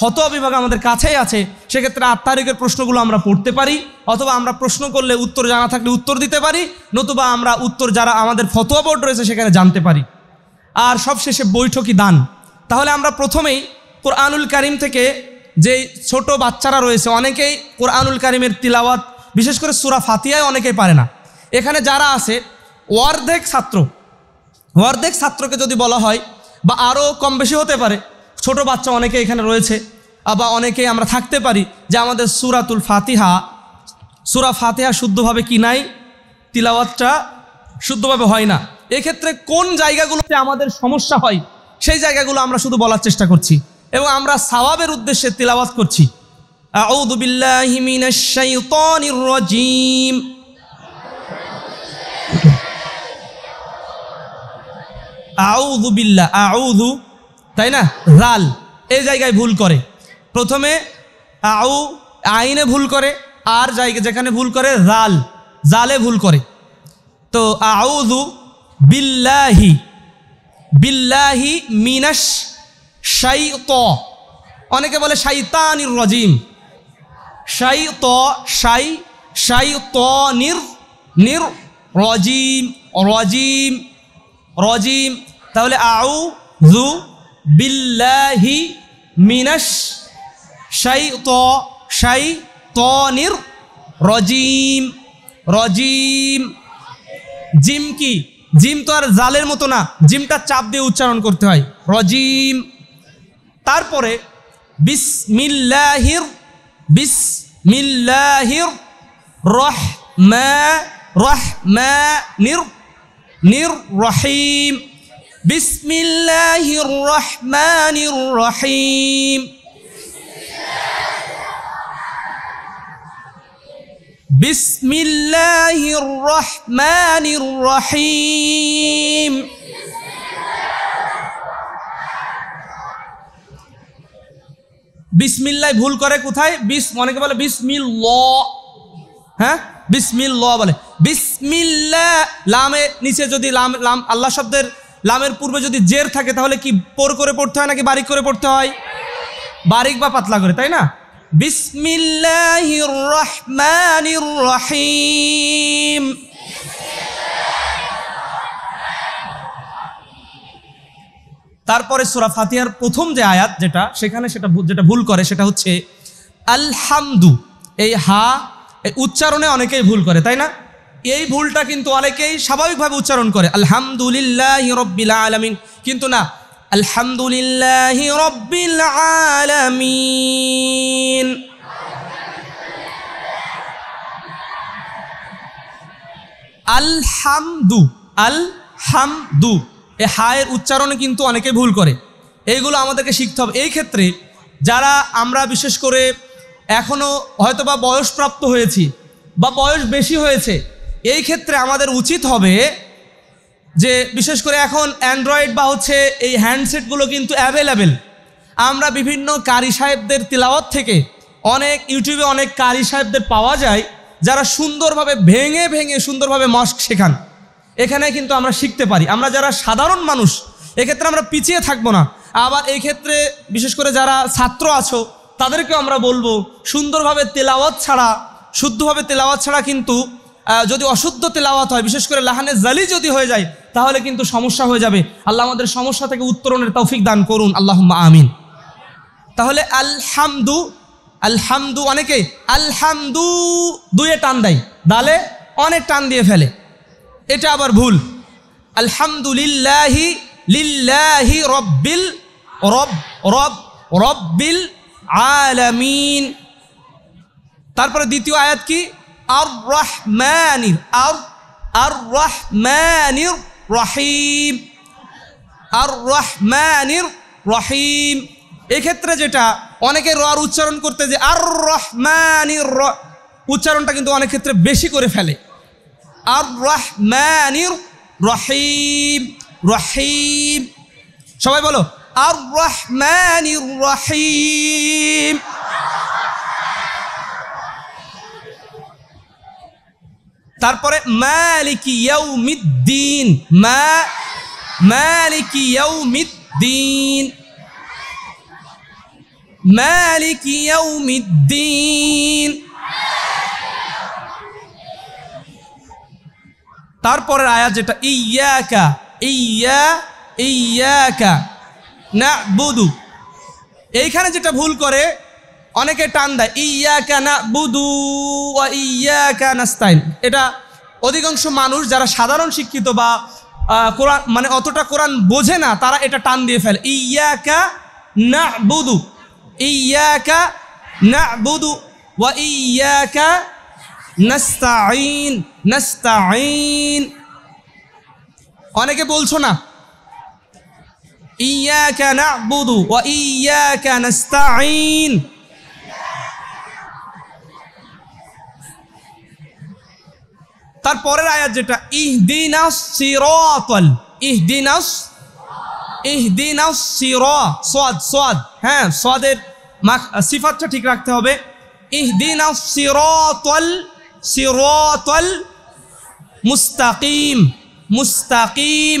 ফতোয়া বিভাগ আমাদের কাছেই আছে সেক্ষেত্রে আট তারিখের প্রশ্নগুলো আমরা পড়তে পারি অথবা আমরা প্রশ্ন করলে উত্তর জানা থাকলে উত্তর দিতে পারি নতুবা আমরা উত্তর যারা আমাদের ফতোয়া বোর্ড রয়েছে সেখানে জানতে পারি আর সবশেষে বৈঠকই দান তাহলে আমরা প্রথমেই কোরআনুল কারিম থেকে যে ছোট বাচ্চারা রয়েছে অনেকেই কোরআনুল কারিমের তিলাওয়াত বিশেষ করে সুরা ফাতিয়ায় অনেকেই পারে না এখানে যারা আছে অর্ধেক ছাত্র অর্ধেক ছাত্রকে যদি বলা হয় বা আরও কম বেশি হতে পারে ছোট বাচ্চা অনেকে এখানে রয়েছে বা অনেকে আমরা থাকতে পারি যে আমাদের সুরাতুল ফাতিহা সুরা ফাতিহা শুদ্ধভাবে কি নাই তিলাওয়াতটা শুদ্ধভাবে হয় না এক্ষেত্রে কোন জায়গাগুলোতে আমাদের সমস্যা হয় সেই জায়গাগুলো আমরা শুধু বলার চেষ্টা করছি এবং আমরা সাবাবের উদ্দেশ্যে তিলাওয়াত করছি আউদুবিল্লাহিমিনাশাইতানির রাজিম আউদু বিল্লা আউদু তাই না রাল এই জায়গায় ভুল করে প্রথমে আউ আইনে ভুল করে আর জায়গা যেখানে ভুল করে রাল জালে ভুল করে তো আউদু বিল্লাহি বিল্লাহি মিনাস সাই ত অনেকে বলে শাইতানির রজিম সাই ত সাই সাই ত নির নির রজিম রজিম রজিম তাহলে আউ জু বিল্লাহি মিনাস শাই ত শাই তনির রজিম রজিম জিম কি জিম তো আর জালের মতো না জিমটা চাপ দিয়ে উচ্চারণ করতে হয় রজিম তারপরে বিসমিল্লাহির বিসমিল্লাহির রহ মা রহ মা নির للرحيم بسم الله الرحمن الرحيم بسم الله الرحمن الرحيم বিসমিল্লাহ ভুল করে কোথায় বিস অনেকে বলে বিসমিল্ল হ্যাঁ বিসমিল্লা বলে বিসমিল্লা লামের নিচে যদি লাম লাম আল্লাহ শব্দের লামের পূর্বে যদি জের থাকে তাহলে কি পোর করে পড়তে হয় নাকি বারিক করে পড়তে হয় বারিক বা পাতলা করে তাই না রহিম তারপরে সুরা ফাতিহার প্রথম যে আয়াত যেটা সেখানে সেটা যেটা ভুল করে সেটা হচ্ছে আলহামদু এই হা উচ্চারণে অনেকেই ভুল করে তাই না এই ভুলটা কিন্তু অনেকেই স্বাভাবিকভাবে উচ্চারণ করে আলহামদুলিল্লাহ রব্বিল আলমিন কিন্তু না আলহামদুলিল্লাহ রব্বিল আলমিন আলহামদু আল দু এ হায়ের উচ্চারণে কিন্তু অনেকে ভুল করে এইগুলো আমাদেরকে শিখতে হবে এই ক্ষেত্রে যারা আমরা বিশেষ করে এখনও হয়তো বা বয়সপ্রাপ্ত হয়েছি বা বয়স বেশি হয়েছে এই ক্ষেত্রে আমাদের উচিত হবে যে বিশেষ করে এখন অ্যান্ড্রয়েড বা হচ্ছে এই হ্যান্ডসেটগুলো কিন্তু অ্যাভেলেবেল আমরা বিভিন্ন কারি সাহেবদের তিলাওয়াত থেকে অনেক ইউটিউবে অনেক কারি সাহেবদের পাওয়া যায় যারা সুন্দরভাবে ভেঙে ভেঙে সুন্দরভাবে মস্ক শেখান এখানে কিন্তু আমরা শিখতে পারি আমরা যারা সাধারণ মানুষ এক্ষেত্রে আমরা পিছিয়ে থাকবো না আবার এই ক্ষেত্রে বিশেষ করে যারা ছাত্র আছো তাদেরকে আমরা বলবো সুন্দরভাবে তেলাওয়াত ছাড়া শুদ্ধভাবে তেলাওয়াত ছাড়া কিন্তু যদি অশুদ্ধ তেলাওয়াত হয় বিশেষ করে লাহানে জালি যদি হয়ে যায় তাহলে কিন্তু সমস্যা হয়ে যাবে আল্লাহ আমাদের সমস্যা থেকে উত্তরণের তৌফিক দান করুন আল্লাহ আমিন তাহলে আলহামদু আলহামদু অনেকে আলহামদু দুয়ে টান দেয় দালে অনেক টান দিয়ে ফেলে এটা আবার ভুল আলহামদুলিল্লাহি লিল্লাহি রব্বিল রব রব রব্বিল আলামিন তারপরে দ্বিতীয় আয়াত কি আর রহমানির আর আর রহমানির রহিম আর রহমানির রহিম এক্ষেত্রে যেটা অনেকে রর উচ্চারণ করতে যে আর রহমানির র উচ্চারণটা কিন্তু অনেক ক্ষেত্রে বেশি করে ফেলে আর রহমানির রহিম রহিম সবাই বলো الرحمن الرحيم তারপরে মালিকি ইয়াউমিদ্দিন মা মালিকি ইয়াউমিদ্দিন মালিকি ইয়াউমিদ্দিন তারপরের আয়া যেটা ইয়াকা ইয়া ইয়াকা না বুধু এইখানে যেটা ভুল করে অনেকে টান দেয় ইয়া কানা বুদু ইয়া কানাস্তাইন এটা অধিকাংশ মানুষ যারা সাধারণ শিক্ষিত বা কোরআন মানে অতটা কোরআন বোঝে না তারা এটা টান দিয়ে ফেলে ইয়া কা না বুধু ইয়া কা না বুধু ওয়া ইয়া কা নাস্তাইন নাস্তাইন অনেকে বলছো না ইয়াকা নাবুদু ওয়া ইয়াকা নাস্তাঈন তারপরের আয়াত যেটা ইহদিনাস সিরাতাল ইহদিনাস ইহদিনাস সিরা সাদ সাদ হ্যাঁ সাদের সিফাতটা ঠিক রাখতে হবে ইহদিনাস সিরাতাল সিরাতাল মুস্তাকিম মুস্তাকিম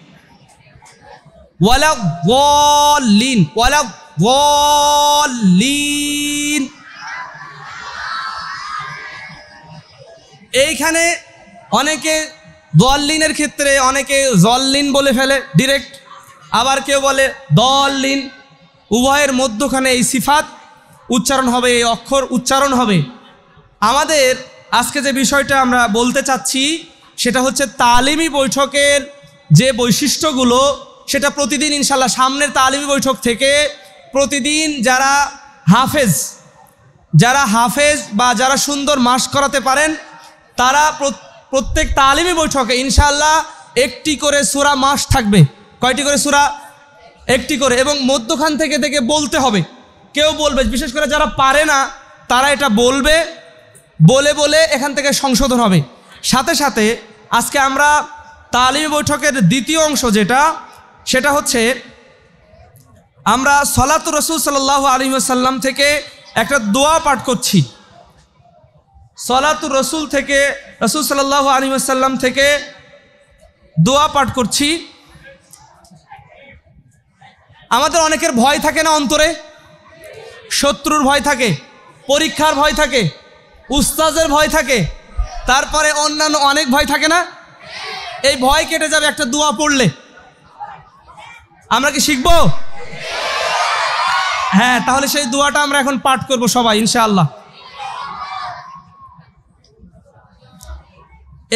এইখানে অনেকে দলিনের ক্ষেত্রে অনেকে জল্লিন বলে ফেলে ডিরেক্ট আবার কেউ বলে দলিন উভয়ের মধ্যখানে এই সিফাত উচ্চারণ হবে এই অক্ষর উচ্চারণ হবে আমাদের আজকে যে বিষয়টা আমরা বলতে চাচ্ছি সেটা হচ্ছে তালিমি বৈঠকের যে বৈশিষ্ট্যগুলো সেটা প্রতিদিন ইনশাল্লাহ সামনের তালিমি বৈঠক থেকে প্রতিদিন যারা হাফেজ যারা হাফেজ বা যারা সুন্দর মাস করাতে পারেন তারা প্রত্যেক তালিমি বৈঠকে ইনশাল্লাহ একটি করে সুরা মাস থাকবে কয়টি করে সুরা একটি করে এবং মধ্যখান থেকে থেকে বলতে হবে কেউ বলবে বিশেষ করে যারা পারে না তারা এটা বলবে বলে বলে এখান থেকে সংশোধন হবে সাথে সাথে আজকে আমরা তালিম বৈঠকের দ্বিতীয় অংশ যেটা সেটা হচ্ছে আমরা সলাত রসুল সাল্লাহ সাল্লাম থেকে একটা দোয়া পাঠ করছি সলাত রসুল থেকে রসুল সাল্লাহ সাল্লাম থেকে দোয়া পাঠ করছি আমাদের অনেকের ভয় থাকে না অন্তরে শত্রুর ভয় থাকে পরীক্ষার ভয় থাকে উস্তাজের ভয় থাকে তারপরে অন্যান্য অনেক ভয় থাকে না এই ভয় কেটে যাবে একটা দোয়া পড়লে আমরা কি শিখব হ্যাঁ তাহলে সেই দোয়াটা আমরা এখন পাঠ করব সবাই ইনশাআল্লাহ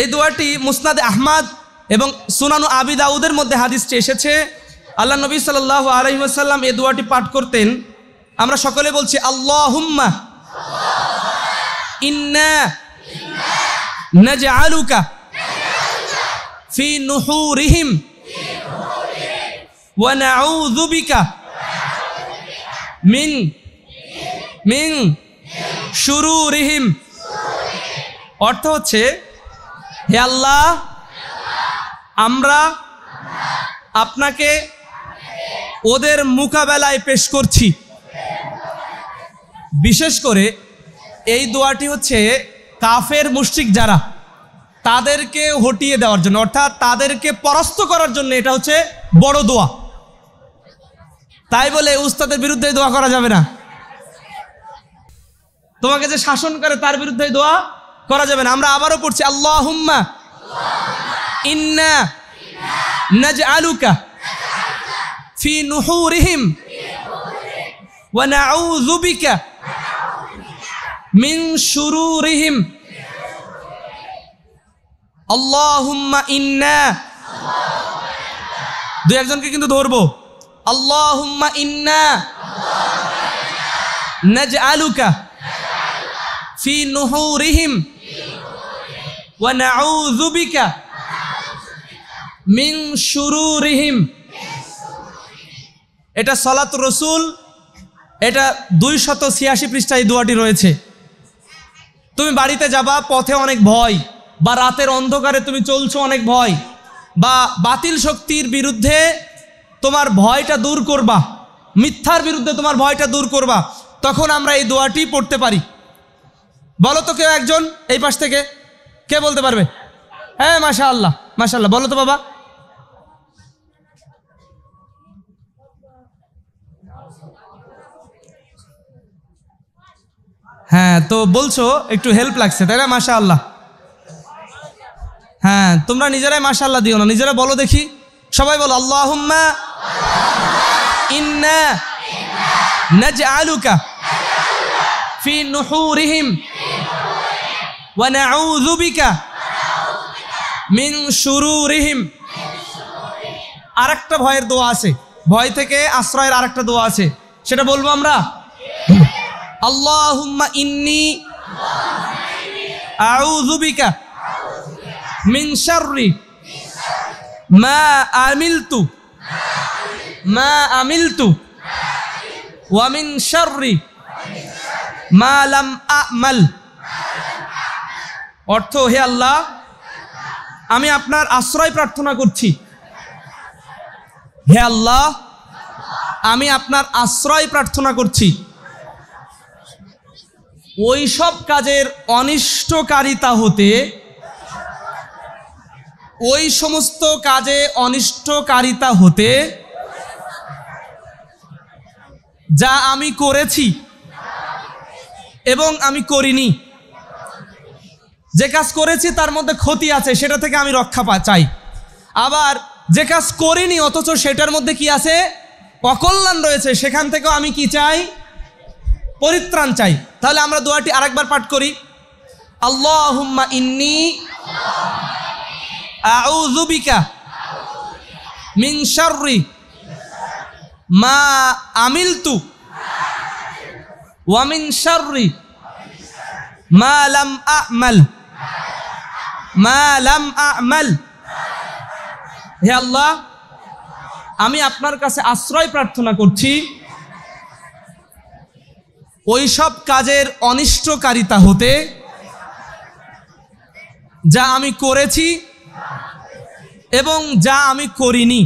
এই দোয়াটি মুসনাদ আহমাদ এবং সুনানু আবি দাউদের মধ্যে হাদিসটি এসেছে আল্লাহ নবী সাল আলহিম এই দোয়াটি পাঠ করতেন আমরা সকলে বলছি আল্লাহ হুম্মা ইন্না نجعلك في রিহিম ونعوذ بك من মিং শুরু রিহিম অর্থ হচ্ছে হে আল্লাহ আমরা আপনাকে ওদের মোকাবেলায় পেশ করছি বিশেষ করে এই দোয়াটি হচ্ছে কাফের মুশ্রিক যারা তাদেরকে হটিয়ে দেওয়ার জন্য অর্থাৎ তাদেরকে পরাস্ত করার জন্য এটা হচ্ছে বড় দোয়া তাই বলে উস্তাদের বিরুদ্ধে দোয়া করা যাবে না তোমাকে যে শাসন করে তার বিরুদ্ধে দোয়া করা যাবে না আমরা আবারও পড়ছি আল্লাহ হুম্মা ইন্না ফি নুহুরিহিম ونعوذ بك من شرورهم اللهم দু একজনকে কিন্তু ধরবো اللهم إنا نجعلك في نحورهم ونعوذ بك من شرورهم এটা সলাত রসুল এটা দুই শত ছিয়াশি পৃষ্ঠায় দোয়াটি রয়েছে তুমি বাড়িতে যাবা পথে অনেক ভয় বা রাতের অন্ধকারে তুমি চলছো অনেক ভয় বা বাতিল শক্তির বিরুদ্ধে তোমার ভয়টা দূর করবা মিথ্যার বিরুদ্ধে তোমার ভয়টা দূর করবা তখন আমরা এই দোয়াটি পড়তে পারি বলো তো কেউ একজন এই পাশ থেকে কে বলতে পারবে হ্যাঁ মাশা আল্লাহ মাশা বলো তো বাবা হ্যাঁ তো বলছো একটু হেল্প লাগছে তাই না মাশা আল্লাহ হ্যাঁ তোমরা নিজেরাই মাশা আল্লাহ দিও না নিজেরা বলো দেখি সবাই বলো আল্লাহ ইন্না আরেকটা ভয়ের দোয়া আছে ভয় থেকে আশ্রয়ের আরেকটা দোয়া আছে সেটা বলবো আমরা আল্লাহুম্মা ইন্নি আউযু বিকা মা আমিলতু মা আমিলতু ওয়ামিন শাররি মা লাম আমাল অর্থ হে আল্লাহ আমি আপনার আশ্রয় প্রার্থনা করছি হে আল্লাহ আমি আপনার আশ্রয় প্রার্থনা করছি ওই সব কাজের অনিষ্টকারিতা হতে ওই সমস্ত কাজে অনিষ্টকারিতা হতে যা আমি করেছি এবং আমি করিনি যে কাজ করেছি তার মধ্যে ক্ষতি আছে সেটা থেকে আমি রক্ষা পা চাই আবার যে কাজ করিনি অথচ সেটার মধ্যে কি আছে অকল্যাণ রয়েছে সেখান থেকেও আমি কি চাই পরিত্রাণ চাই তাহলে আমরা দোয়াটি আরেকবার পাঠ করি আল্লাহ ইন্নি আউজুবিকা মিন মা আমিলতু ওয়ামিন শাররি মা লাম আমাল মা লাম আমাল হে আল্লাহ আমি আপনার কাছে আশ্রয় প্রার্থনা করছি ওইসব কাজের অনিষ্টকারিতা হতে যা আমি করেছি এবং যা আমি করিনি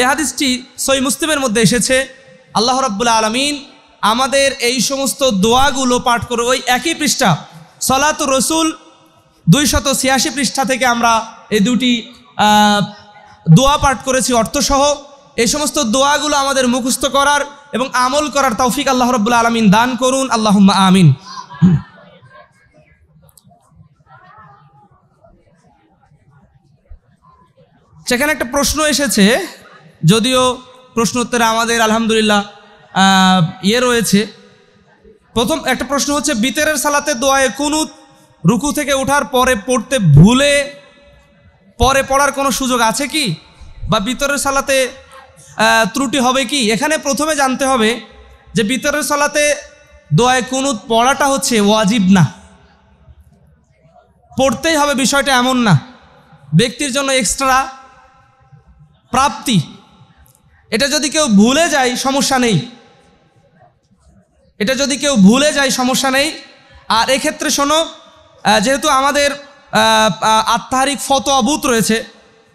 এ হাদিসটি সই মুসলিমের মধ্যে এসেছে আল্লাহ রব্বুল্লা আলমিন আমাদের এই সমস্ত দোয়াগুলো পাঠ করে ওই একই পৃষ্ঠা সলাত রসুল দুই শত ছিয়াশি পৃষ্ঠা থেকে আমরা এই দুটি দোয়া পাঠ করেছি অর্থসহ এই সমস্ত দোয়াগুলো আমাদের মুখস্থ করার এবং আমল করার তৌফিক আল্লাহ রব্বুল্লা আলমিন দান করুন আল্লাহ আমিন সেখানে একটা প্রশ্ন এসেছে যদিও প্রশ্ন উত্তরে আমাদের আলহামদুলিল্লাহ ইয়ে রয়েছে প্রথম একটা প্রশ্ন হচ্ছে বিতরের সালাতে দোয়ায় কুনুত রুকু থেকে ওঠার পরে পড়তে ভুলে পরে পড়ার কোনো সুযোগ আছে কি বা বিতরের সালাতে ত্রুটি হবে কি এখানে প্রথমে জানতে হবে যে বিতরের সালাতে দোয়ায় কুনুত পড়াটা হচ্ছে ওয়াজিব না পড়তেই হবে বিষয়টা এমন না ব্যক্তির জন্য এক্সট্রা প্রাপ্তি এটা যদি কেউ ভুলে যায় সমস্যা নেই এটা যদি কেউ ভুলে যায় সমস্যা নেই আর এক্ষেত্রে শোনো যেহেতু আমাদের আত্মহারিক ফতোয়া বুথ রয়েছে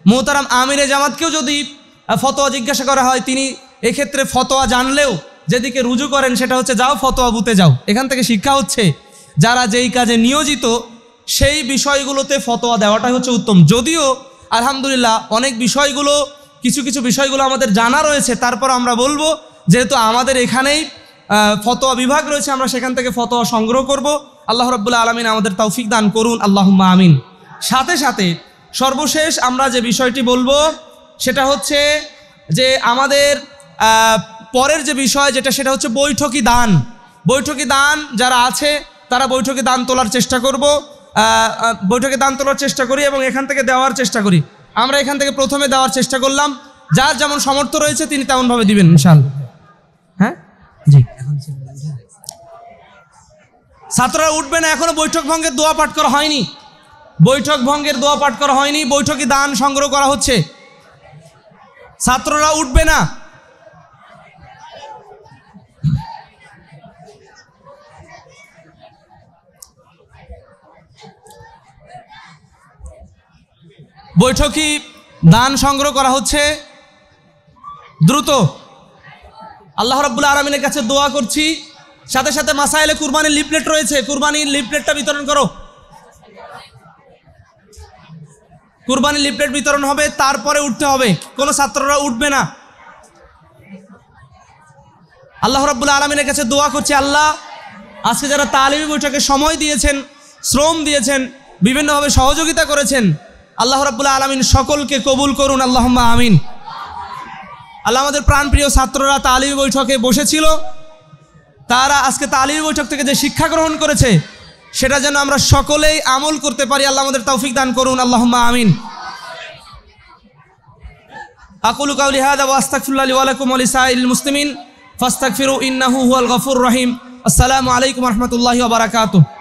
মোহতারাম আমিরে জামাতকেও যদি ফতোয়া জিজ্ঞাসা করা হয় তিনি এক্ষেত্রে ফতোয়া জানলেও যেদিকে রুজু করেন সেটা হচ্ছে যাও ফতোয়া বুতে যাও এখান থেকে শিক্ষা হচ্ছে যারা যেই কাজে নিয়োজিত সেই বিষয়গুলোতে ফতোয়া দেওয়াটাই হচ্ছে উত্তম যদিও আলহামদুলিল্লাহ অনেক বিষয়গুলো কিছু কিছু বিষয়গুলো আমাদের জানা রয়েছে তারপর আমরা বলবো যেহেতু আমাদের এখানেই ফতোয়া বিভাগ রয়েছে আমরা সেখান থেকে ফতোয়া সংগ্রহ করব আল্লাহ রব্বুল্লা আলমিন আমাদের তৌফিক দান করুন আল্লাহ আমিন সাথে সাথে সর্বশেষ আমরা যে বিষয়টি বলবো সেটা হচ্ছে যে আমাদের পরের যে বিষয় যেটা সেটা হচ্ছে বৈঠকি দান বৈঠকি দান যারা আছে তারা বৈঠকে দান তোলার চেষ্টা করব বৈঠকে দান তোলার চেষ্টা করি এবং এখান থেকে দেওয়ার চেষ্টা করি আমরা এখান থেকে প্রথমে দেওয়ার চেষ্টা করলাম যার যেমন সমর্থ রয়েছে তিনি তেমনভাবে দিবেন ইনশাল হ্যাঁ জি ছাত্ররা উঠবে না এখনো বৈঠক ভঙ্গের দোয়া পাঠ করা হয়নি বৈঠক ভঙ্গের দোয়া পাঠ করা হয়নি বৈঠকে দান সংগ্রহ করা হচ্ছে ছাত্ররা উঠবে না বৈঠকি দান সংগ্রহ করা হচ্ছে দ্রুত আল্লাহ রব্বুল্লা আরামিনের কাছে দোয়া করছি সাথে সাথে মাসাইলে কুরবানির লিপলেট রয়েছে কুরবানির লিপলেটটা বিতরণ করো কুরবানির লিপলেট বিতরণ হবে তারপরে উঠতে হবে কোনো ছাত্ররা উঠবে না আল্লাহ রব্বুল্লা আলমিনের কাছে দোয়া করছি আল্লাহ আজকে যারা তালিমি বৈঠকে সময় দিয়েছেন শ্রম দিয়েছেন বিভিন্নভাবে সহযোগিতা করেছেন আল্লাহ রাবুল্লাহ আলমিন সকলকে কবুল করুন আল্লাহ আমিন আল্লাহ আমাদের প্রাণপ্রিয় ছাত্ররা তালিম বৈঠকে বসেছিল তারা আজকে তালিম বৈঠক থেকে যে শিক্ষা গ্রহণ করেছে সেটা যেন আমরা সকলেই আমল করতে পারি আল্লাহ আমাদের তৌফিক দান করুন আল্লাহ আমিন আকুল কাউলিহাদ হাদা ওয়াস্তাকফিল্লাহ ওয়ালাইকুম আলি সাইল মুসলিমিন ফাস্তাকফিরু ইন্নাহু হুয়াল গফুর রহিম আসসালামু আলাইকুম রহমতুল্লাহ ওবরাকাতুহ